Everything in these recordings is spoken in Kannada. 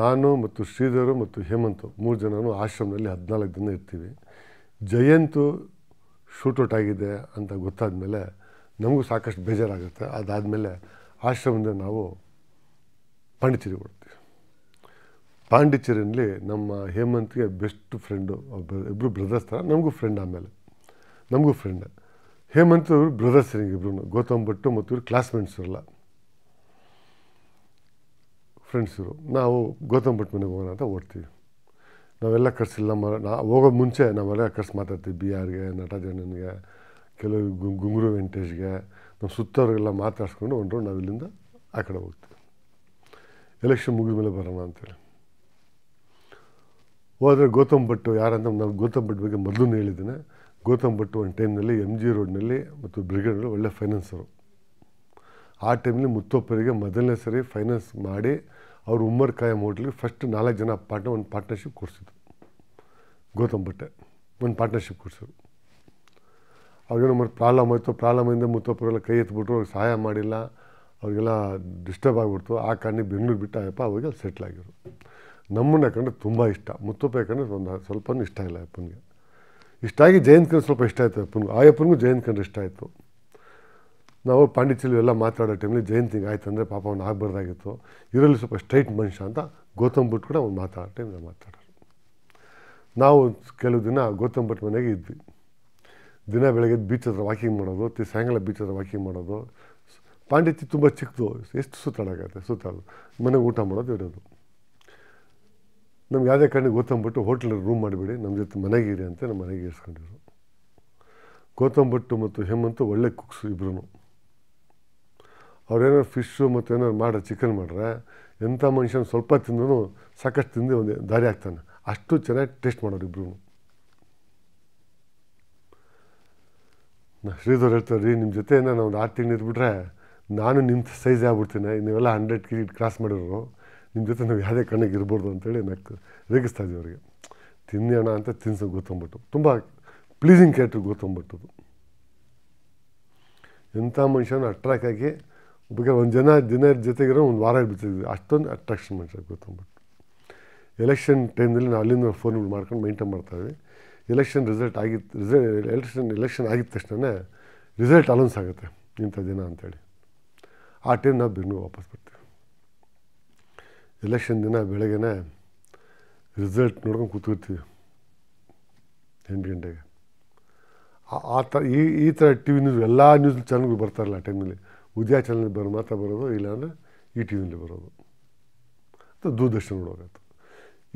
ನಾನು ಮತ್ತು ಶ್ರೀಧರು ಮತ್ತು ಹೇಮಂತ್ ಮೂರು ಜನನು ಆಶ್ರಮದಲ್ಲಿ ಹದಿನಾಲ್ಕು ದಿನ ಇರ್ತೀವಿ ಜಯಂತು ಶೂಟೌಟ್ ಆಗಿದೆ ಅಂತ ಗೊತ್ತಾದ ಮೇಲೆ ನಮಗೂ ಸಾಕಷ್ಟು ಬೇಜಾರಾಗುತ್ತೆ ಅದಾದಮೇಲೆ ಆಶ್ರಮದಿಂದ ನಾವು ಪಾಂಡಿಚೇರಿ ಹೊಡ್ತೀವಿ ಪಾಂಡಿಚೇರಿಯಲ್ಲಿ ನಮ್ಮ ಹೇಮಂತ್ಗೆ ಬೆಸ್ಟ್ ಫ್ರೆಂಡು ಇಬ್ಬರು ಬ್ರದರ್ಸ್ ಥರ ನಮಗೂ ಫ್ರೆಂಡ್ ಆಮೇಲೆ ನಮಗೂ ಫ್ರೆಂಡ್ ಹೇಮಂತ್ ಇವರು ಬ್ರದರ್ಸ್ ಇಬ್ಬರು ಗೌತಮ್ ಭಟ್ಟು ಮತ್ತು ಇವರು ಕ್ಲಾಸ್ಮೇಟ್ಸ್ ಇರಲ್ಲ ಫ್ರೆಂಡ್ಸರು ನಾವು ಗೌತಮ್ ಭಟ್ ಮನೆಗೆ ಹೋಗೋಣ ಅಂತ ಓಡ್ತೀವಿ ನಾವೆಲ್ಲ ಕರ್ಸಿಲ್ಲ ನಮ್ಮ ನಾ ಹೋಗೋ ಮುಂಚೆ ನಾವೆಲ್ಲ ಕಟ್ಸಿ ಮಾತಾಡ್ತೀವಿ ಬಿ ಆರ್ಗೆ ನಟಜಣ್ಣನಿಗೆ ಕೆಲವು ಗುಂಗುರು ವೆಂಕಟೇಶ್ಗೆ ನಮ್ಮ ಸುತ್ತವ್ರಿಗೆಲ್ಲ ಒಂದು ರೋಡ್ ನಾವು ಇಲ್ಲಿಂದ ಆ ಕಡೆ ಹೋಗ್ತೀವಿ ಎಲೆಕ್ಷನ್ ಮುಗಿದ ಮೇಲೆ ಬರೋಣ ಅಂತೇಳಿ ಹೋದರೆ ಗೌತಮ್ ಭಟ್ಟು ಯಾರಂತ ನಾನು ಗೌತಮ್ ಭಟ್ ಬಗ್ಗೆ ಮೊದಲು ಹೇಳಿದ್ದೇನೆ ಗೌತಮ್ ಭಟ್ಟು ಒಂದು ಟೈಮ್ನಲ್ಲಿ ಎಮ್ ಜಿ ರೋಡ್ನಲ್ಲಿ ಮತ್ತು ಬ್ರಿಗೇಡ್ನಲ್ಲಿ ಒಳ್ಳೆ ಫೈನಾನ್ಸರು ಆ ಟೈಮಲ್ಲಿ ಮುತ್ತೊಪ್ಪರಿಗೆ ಮೊದಲನೇ ಸರಿ ಫೈನಾನ್ಸ್ ಮಾಡಿ ಅವರು ಉಮ್ಮರ್ ಕಾಯಂ ಹೋಟ್ಲಿಗೆ ಫಸ್ಟ್ ನಾಲ್ಕು ಜನ ಪಾರ್ಟ್ನ ಒಂದು ಪಾರ್ಟ್ನರ್ಶಿಪ್ ಕೊಡಿಸಿದ್ರು ಗೌತಮ್ ಭಟ್ಟೆ ಒಂದು ಪಾರ್ಟ್ನರ್ಶಿಪ್ ಕೊಡಿಸಿದ್ರು ಅವ್ರಿಗೇನೋ ಮತ್ತೆ ಪ್ರಾಬ್ಲಮ್ ಆಯಿತು ಇಂದ ಮುತ್ತಪ್ಪರೆಲ್ಲ ಕೈ ಎತ್ಬಿಟ್ರು ಅವ್ರಿಗೆ ಸಹಾಯ ಮಾಡಿಲ್ಲ ಅವ್ರಿಗೆಲ್ಲ ಡಿಸ್ಟರ್ಬ್ ಆಗಿಬಿಡ್ತು ಆ ಕಾರಣ ಬೆಂಗಳೂರು ಬಿಟ್ಟು ಅಯ್ಯಪ್ಪ ಸೆಟ್ಲ್ ಆಗಿರು ನಮ್ಮನ್ನು ಯಾಕಂದ್ರೆ ತುಂಬ ಇಷ್ಟ ಮುತ್ತಪ್ಪ ಯಾಕಂದ್ರೆ ಒಂದು ಸ್ವಲ್ಪ ಇಷ್ಟ ಇಲ್ಲ ಅಪ್ಪನಿಗೆ ಇಷ್ಟ ಆಗಿ ಜಯಂತ್ ಕಂಡ್ರೆ ಸ್ವಲ್ಪ ಇಷ್ಟ ಆಯಿತು ಅಪ್ಪನಿಗೆ ಆ ಅಪ್ಪನಿಗೂ ಜಯಂತ್ ಕಂಡ್ರೆ ಇಷ್ಟ ಆಯಿತು ನಾವು ಪಾಂಡಿಚೇರಿ ಎಲ್ಲ ಮಾತಾಡೋ ಟೈಮಲ್ಲಿ ಜಯಂತಿ ಆಯ್ತು ಅಂದರೆ ಪಾಪ ಅವ್ನು ಆಗಬಾರ್ದಾಗಿತ್ತು ಇದರಲ್ಲಿ ಸ್ವಲ್ಪ ಸ್ಟ್ರೈಟ್ ಮನುಷ್ಯ ಅಂತ ಗೌತಮ್ ಭಟ್ ಕೂಡ ಅವ್ನು ಮಾತಾಡೋ ಟೈಮಲ್ಲಿ ಮಾತಾಡೋರು ನಾವು ಕೆಲವು ದಿನ ಗೌತಮ್ ಭಟ್ ಮನೆಗೆ ಇದ್ವಿ ದಿನ ಬೆಳಗ್ಗೆ ಬೀಚ್ ಹತ್ರ ವಾಕಿಂಗ್ ಮಾಡೋದು ಸಾಯಂಕಾಲ ಬೀಚ್ ಹತ್ರ ವಾಕಿಂಗ್ ಮಾಡೋದು ಪಾಂಡಿತ್ಯ ತುಂಬ ಚಿಕ್ಕದು ಎಷ್ಟು ಸುತ್ತಾಡೋಕ್ಕಾಗುತ್ತೆ ಸುತ್ತಾಡೋದು ಮನೆಗೆ ಊಟ ಮಾಡೋದು ಇಡೋದು ನಮ್ಗೆ ಯಾವುದೇ ಕಾರಣ ಗೌತಮ್ ಭಟ್ಟು ಹೋಟ್ಲಲ್ಲಿ ರೂಮ್ ಮಾಡಿಬಿಡಿ ನಮ್ಮ ಜೊತೆ ಮನೆಗೆ ಇದೆ ಅಂತ ನಮ್ಮ ಮನೆಗೆ ಇರಿಸ್ಕೊಂಡಿದ್ರು ಗೌತಮ್ ಭಟ್ಟು ಮತ್ತು ಹೇಮಂತು ಒಳ್ಳೆ ಕುಕ್ಸು ಇಬ್ಬರು ಅವ್ರೇನಾರು ಫಿಶ್ಶು ಮತ್ತು ಏನಾರು ಮಾಡ್ರೆ ಚಿಕನ್ ಮಾಡ್ರೆ ಎಂಥ ಮನುಷ್ಯನ ಸ್ವಲ್ಪ ತಿಂದ್ರೂ ಸಾಕಷ್ಟು ತಿಂದು ಒಂದು ದಾರಿ ಆಗ್ತಾನೆ ಅಷ್ಟು ಚೆನ್ನಾಗಿ ಟೇಸ್ಟ್ ಮಾಡೋರು ಇಬ್ಬರು ನಾ ಶ್ರೀಧರ್ ಹೇಳ್ತಾರೆ ರೀ ನಿಮ್ಮ ಜೊತೆ ನಾವು ಒಂದು ಆರು ತಿಂಗಳು ಇದ್ಬಿಟ್ರೆ ನಾನು ನಿಮ್ಮ ಸೈಜ್ ಆಗ್ಬಿಡ್ತೀನಿ ನೀವೆಲ್ಲ ಹಂಡ್ರೆಡ್ ಕೆಜಿ ಕ್ರಾಸ್ ಮಾಡಿರೋರು ನಿಮ್ಮ ಜೊತೆ ನಾವು ಯಾವುದೇ ಕಣ್ಣಿಗೆ ಇರ್ಬೋದು ಅಂತೇಳಿ ನಾಕ್ ರೇಗಿಸ್ತಾ ಇದ್ದೀವಿ ಅವರಿಗೆ ತಿನ್ನಿ ಅಂತ ತಿನ್ಸೋ ಗೊತ್ತಂಬಿಟ್ಟು ತುಂಬ ಪ್ಲೀಸಿಂಗ್ ಕ್ಯಾರೆಕ್ಟ್ರಿಗೆ ಗೊತ್ತಂಬಿಟ್ಟದು ಎಂಥ ಮನುಷ್ಯನ ಅಟ್ರ್ಯಾಕ್ಟ್ ಆಗಿ ಬಗ್ಗೆ ಒಂದು ಜನ ದಿನ ಜೊತೆಗಿರೋ ಒಂದು ವಾರ ಬಿಡ್ತಿದ್ವಿ ಅಷ್ಟೊಂದು ಅಟ್ರಾಕ್ಷನ್ ಮಾಡ್ಸೋಕೆ ಗೊತ್ತಂದ್ಬಿಟ್ಟು ಎಲೆಕ್ಷನ್ ಟೈಮ್ದಲ್ಲಿ ನಾವು ಅಲ್ಲಿಂದ ಫೋನ್ಗಳು ಮಾಡ್ಕೊಂಡು ಮೈಂಟೈನ್ ಮಾಡ್ತಾಯಿದ್ವಿ ಎಲೆಕ್ಷನ್ ರಿಸಲ್ಟ್ ಆಗಿತ್ತು ರಿಸಲ್ಟ್ ಎಲೆಕ್ಷನ್ ಎಲೆಕ್ಷನ್ ಆಗಿದ ತಕ್ಷಣ ರಿಸಲ್ಟ್ ಅನೌನ್ಸ್ ಆಗುತ್ತೆ ಇಂಥ ದಿನ ಅಂಥೇಳಿ ಆ ಟೈಮ್ ನಾವು ಬಿನ್ನೂ ವಾಪಸ್ ಬರ್ತೀವಿ ಎಲೆಕ್ಷನ್ ದಿನ ಬೆಳಗ್ಗೆ ರಿಸಲ್ಟ್ ನೋಡ್ಕೊಂಡು ಕೂತ್ಕೊಳ್ತೀವಿ ಎಂಟು ಗಂಟೆಗೆ ಆ ಥರ ಈ ಈ ಥರ ಟಿ ವಿ ನ್ಯೂಸ್ ಎಲ್ಲ ನ್ಯೂಸ್ ಚಾನಲ್ಗಳು ಬರ್ತಾರಲ್ಲ ಆ ಟೈಮಲ್ಲಿ ಉದ್ಯಾ ಚಾನಲ್ ಬರೋ ಮಾತ್ರ ಬರೋದು ಇಲ್ಲಾಂದರೆ ಈ ಟಿ ವಿಲಿ ಬರೋದು ಅಥವಾ ದೂರದರ್ಶನ ನೋಡೋಕಾಯ್ತು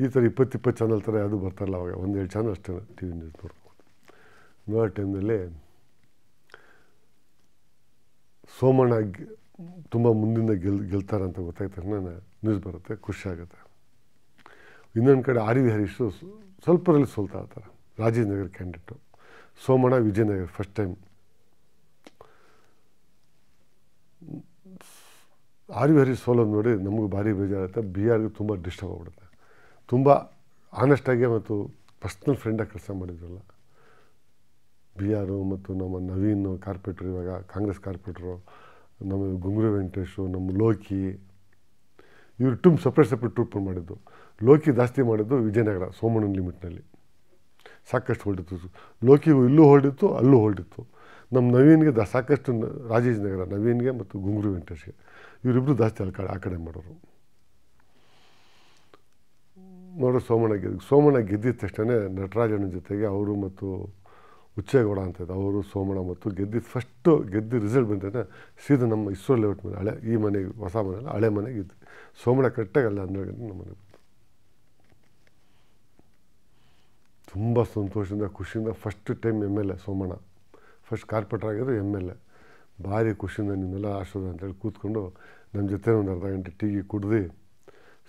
ಈ ಥರ ಇಪ್ಪತ್ತು ಇಪ್ಪತ್ತು ಚಾನಲ್ ಥರ ಯಾವುದು ಬರ್ತಾರಲ್ಲ ಅವಾಗ ಒಂದೆರಡು ಚಾನಲ್ ಅಷ್ಟೇ ಟಿ ವಿ ನ್ಯೂಸ್ ನೋಡ್ಬೋದು ನೋಡೋ ಟೈಮ್ನಲ್ಲಿ ಸೋಮಣ್ಣ ತುಂಬ ಮುಂದಿನ ಗೆಲ್ ಗೆಲ್ತಾರೆ ಅಂತ ಗೊತ್ತಾಯ್ತು ತಕ್ಷಣ ನ್ಯೂಸ್ ಬರುತ್ತೆ ಖುಷಿ ಆಗುತ್ತೆ ಇನ್ನೊಂದು ಕಡೆ ಆರ್ ವಿ ಹರೀಶು ಸ್ವಲ್ಪರಲ್ಲಿ ಸೋಲ್ತಾ ಇರ್ತಾರೆ Rajiv Nagar candidate Somanna Vijayanagar first time R U Hari ಸೋಲೋದು ನೋಡಿ ನಮಗೆ ಭಾರಿ ಬೇಜಾರಾಗುತ್ತೆ ಬಿ ಆರ್ಗೆ ತುಂಬ ಡಿಸ್ಟರ್ಬ್ ಆಗಿಬಿಡುತ್ತೆ ತುಂಬ ಆನೆಸ್ಟಾಗಿ ಮತ್ತು ಪರ್ಸ್ನಲ್ ಫ್ರೆಂಡಾಗಿ ಕೆಲಸ ಮಾಡಿದ್ರಲ್ಲ ಬಿ ಆರು ಮತ್ತು ನಮ್ಮ ನವೀನ್ ಕಾರ್ಪೊರೇಟ್ರು ಇವಾಗ ಕಾಂಗ್ರೆಸ್ ಕಾರ್ಪೊರೇಟ್ರು ನಮ್ಮ ಗುಂಗ್ರು ವೆಂಕಟೇಶು ನಮ್ಮ ಲೋಕಿ ಇವರು ಟುಮ್ ಸಪ್ರೇಟ್ ಸಪ್ರೇಟ್ ಟ್ರೂಪ್ ಮಾಡಿದ್ದು ಲೋಕಿ ಜಾಸ್ತಿ ಮಾಡಿದ್ದು ವಿಜಯನಗರ ಸೋಮಣ್ಣನ ಲಿಮಿಟ್ನಲ್ಲಿ ಸಾಕಷ್ಟು ಹೊಲ್ಡಿತ್ತು ಲೋಕಿಗೂ ಇಲ್ಲೂ ಹೊಲ್ಡಿತ್ತು ಅಲ್ಲೂ ಹೊಲ್ಡಿತ್ತು ನಮ್ಮ ನವೀನ್ಗೆ ದ ಸಾಕಷ್ಟು ರಾಜೇಶ್ ನಗರ ನವೀನ್ಗೆ ಮತ್ತು ಗುಂಗುರು ವೆಂಕಟೇಶ್ಗೆ ಇವರಿಬ್ಬರು ಜಾಸ್ತಿ ಆ ಕಡೆ ಆ ಕಡೆ ಮಾಡೋರು ನೋಡೋ ಸೋಮಣ್ಣ ಗೆದ್ದು ಸೋಮಣ್ಣ ಗೆದ್ದಿದ ತಕ್ಷಣ ನಟರಾಜನ ಜೊತೆಗೆ ಅವರು ಮತ್ತು ಹುಚ್ಚೇಗೌಡ ಅಂತ ಇದ್ದ ಅವರು ಸೋಮಣ್ಣ ಮತ್ತು ಗೆದ್ದಿದ್ದು ಫಸ್ಟು ಗೆದ್ದು ರಿಸಲ್ಟ್ ಬಂದರೆ ಸೀದಾ ನಮ್ಮ ಇಸ್ರೋ ಲೇಔಟ್ ಮೇಲೆ ಹಳೆ ಈ ಮನೆಗೆ ಹೊಸ ಮನೆಯಲ್ಲ ಹಳೆ ಮನೆಗೆ ಇದ್ದು ಸೋಮಣ್ಣ ಕರೆಕ್ಟಾಗಿ ಅಲ್ಲ ಹನ್ನೆರಡು ನಮ್ಮ ಮನೆಗೆ ಬಂತು ತುಂಬ ಸಂತೋಷದಿಂದ ಖುಷಿಯಿಂದ first time M L A Somanna first corporator ಆಗಿದ್ರು ಎಮ್ ಎಲ್ ಎ ಭಾರಿ ಖುಷಿಯಿಂದ ನಿಮ್ಮೆಲ್ಲ ಆಶೀರ್ವಾದ ಅಂತೇಳಿ ಕೂತ್ಕೊಂಡು ನಮ್ಮ ಜೊತೆ ಒಂದು ಅರ್ಧ ಗಂಟೆ ಟೀಗಿ ಕುಡ್ದು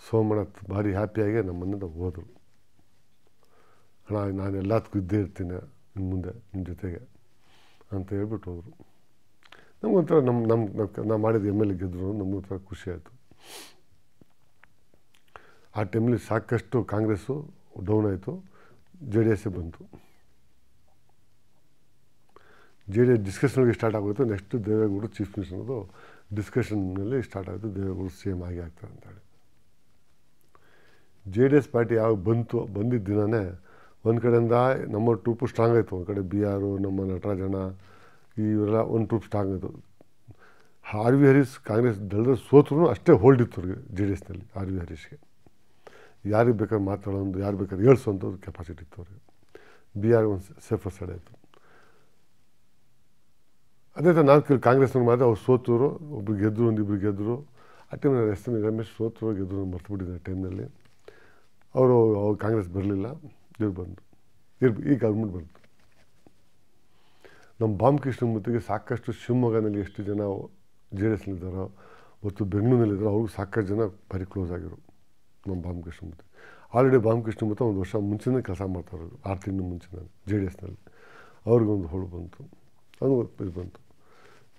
ಸೋಮಣ್ಣ ಭಾರಿ ಹ್ಯಾಪಿಯಾಗಿ ನಮ್ಮನ್ನಿಂದ ಹೋದರು ಹಣ ನಾನು ಎಲ್ಲದಕ್ಕೂ ಇದ್ದೇ ಇರ್ತೀನಿ ನಿಮ್ಮ ಮುಂದೆ ನಿಮ್ಮ ಜೊತೆಗೆ ಅಂತ ಹೇಳ್ಬಿಟ್ಟು ಹೋದರು ನಮಗೊಂಥರ ನಮ್ಮ ನಮ್ಮ ನಾವು ಮಾಡಿದ ಎಮ್ ಎಲ್ ಎ ಗೆದ್ರು ನಮಗೊಂಥರ ಖುಷಿ ಆಯಿತು ಆ ಟೈಮಲ್ಲಿ ಸಾಕಷ್ಟು ಕಾಂಗ್ರೆಸ್ಸು ಡೌನ್ ಆಯಿತು ಜೆ ಡಿ ಎಸ್ಸೇ ಬಂತು ಜೆ ಡಿ ಡಿಸ್ಕಷನ್ಗೆ ಸ್ಟಾರ್ಟ್ ಆಗುತ್ತೆ ನೆಕ್ಸ್ಟ್ ದೇವೇಗೌಡರು ಚೀಫ್ ಮಿನಿಸ್ಟರ್ ಅನ್ನೋದು ಡಿಸ್ಕಷನ್ನಲ್ಲಿ ಸ್ಟಾರ್ಟ್ ಆಗುತ್ತೆ ದೇವೇಗೌಡರು ಸಿ ಎಮ್ ಆಗಿ ಆಗ್ತಾರೆ ಅಂತೇಳಿ ಜೆ ಡಿ ಎಸ್ ಪಾರ್ಟಿ ಯಾವಾಗ ಬಂತು ಬಂದಿದ್ದ ದಿನವೇ ಒಂದು ಕಡೆಯಿಂದ ನಮ್ಮ ಟ್ರೂಪು ಸ್ಟ್ರಾಂಗ್ ಆಯಿತು ಒಂದು ಕಡೆ ಬಿ ಆರು ನಮ್ಮ ನಟರಾಜಣ್ಣ ಇವರೆಲ್ಲ ಒಂದು ಟ್ರೂಪ್ ಸ್ಟ್ರಾಂಗ್ ಆಯಿತು ಆರ್ ವಿ ಹರೀಶ್ ಕಾಂಗ್ರೆಸ್ ದಳದ ಸೋತ್ರೂ ಅಷ್ಟೇ ಹೋಲ್ಡ್ ಇತ್ತು ಅವ್ರಿಗೆ ಜೆ ಡಿ ಎಸ್ನಲ್ಲಿ ಆರ್ ವಿ ಹರೀಶ್ಗೆ ಯಾರಿಗೆ ಬೇಕಾದ್ರೆ ಮಾತಾಡೋದು ಯಾರು ಬೇಕಾದ್ರೆ ಹೇಳ್ಸೋ ಕೆಪಾಸಿಟಿ ಇತ್ತು ಅವ್ರಿಗೆ ಬಿ ಆರ್ ಒಂದು ಸೇಫರ್ ಸೈಡ್ ಆಯಿತು ಅದೇ ಥರ ನಾನು ಕಾಂಗ್ರೆಸ್ನಾಗ ಮಾತ್ರ ಅವ್ರು ಸೋತರು ಒಬ್ರು ಗೆದ್ದರು ಒಂದಿಬ್ರು ಗೆದ್ದರು ಆ ಟೈಮ್ನ ಎಸ್ ಎಮ್ ರಮೇಶ್ ಸೋತರು ಗೆದ್ದರು ಮರ್ತುಬಿಟ್ಟಿದ್ದೆ ಆ ಟೈಮ್ನಲ್ಲಿ ಅವರು ಅವ್ರು ಕಾಂಗ್ರೆಸ್ ಬರಲಿಲ್ಲ ಇವ್ರು ಬಂದರು ಇರ್ ಈ ಗೌರ್ಮೆಂಟ್ ಬಂತು ನಮ್ಮ ಬಾಮ್ ಕೃಷ್ಣಮೂರ್ತಿಗೆ ಸಾಕಷ್ಟು ಶಿವಮೊಗ್ಗನಲ್ಲಿ ಎಷ್ಟು ಜನ ಜೆ ಡಿ ಎಸ್ನಲ್ಲಿದ್ದಾರೋ ಮತ್ತು ಬೆಂಗಳೂರಿನಲ್ಲಿದ್ದಾರೋ ಅವ್ರಿಗೆ ಸಾಕಷ್ಟು ಜನ ಭಾರಿ ಕ್ಲೋಸ್ ಆಗಿರು ನಮ್ಮ ಬಾಮ್ ಕೃಷ್ಣಮೂರ್ತಿ ಆಲ್ರೆಡಿ ಬಾಮ್ ಕೃಷ್ಣಮೂರ್ತಿ ಒಂದು ವರ್ಷ ಮುಂಚೆನೇ ಕೆಲಸ ಮಾಡ್ತಾರೆ ಆರು ತಿಂಗಳ ಮುಂಚೆನೇ ಜೆ ಡಿ ಎಸ್ನಲ್ಲಿ ಅವ್ರಿಗೊಂದು ಹೋಳು ಬಂತು ಅದು ಇದು ಬಂತು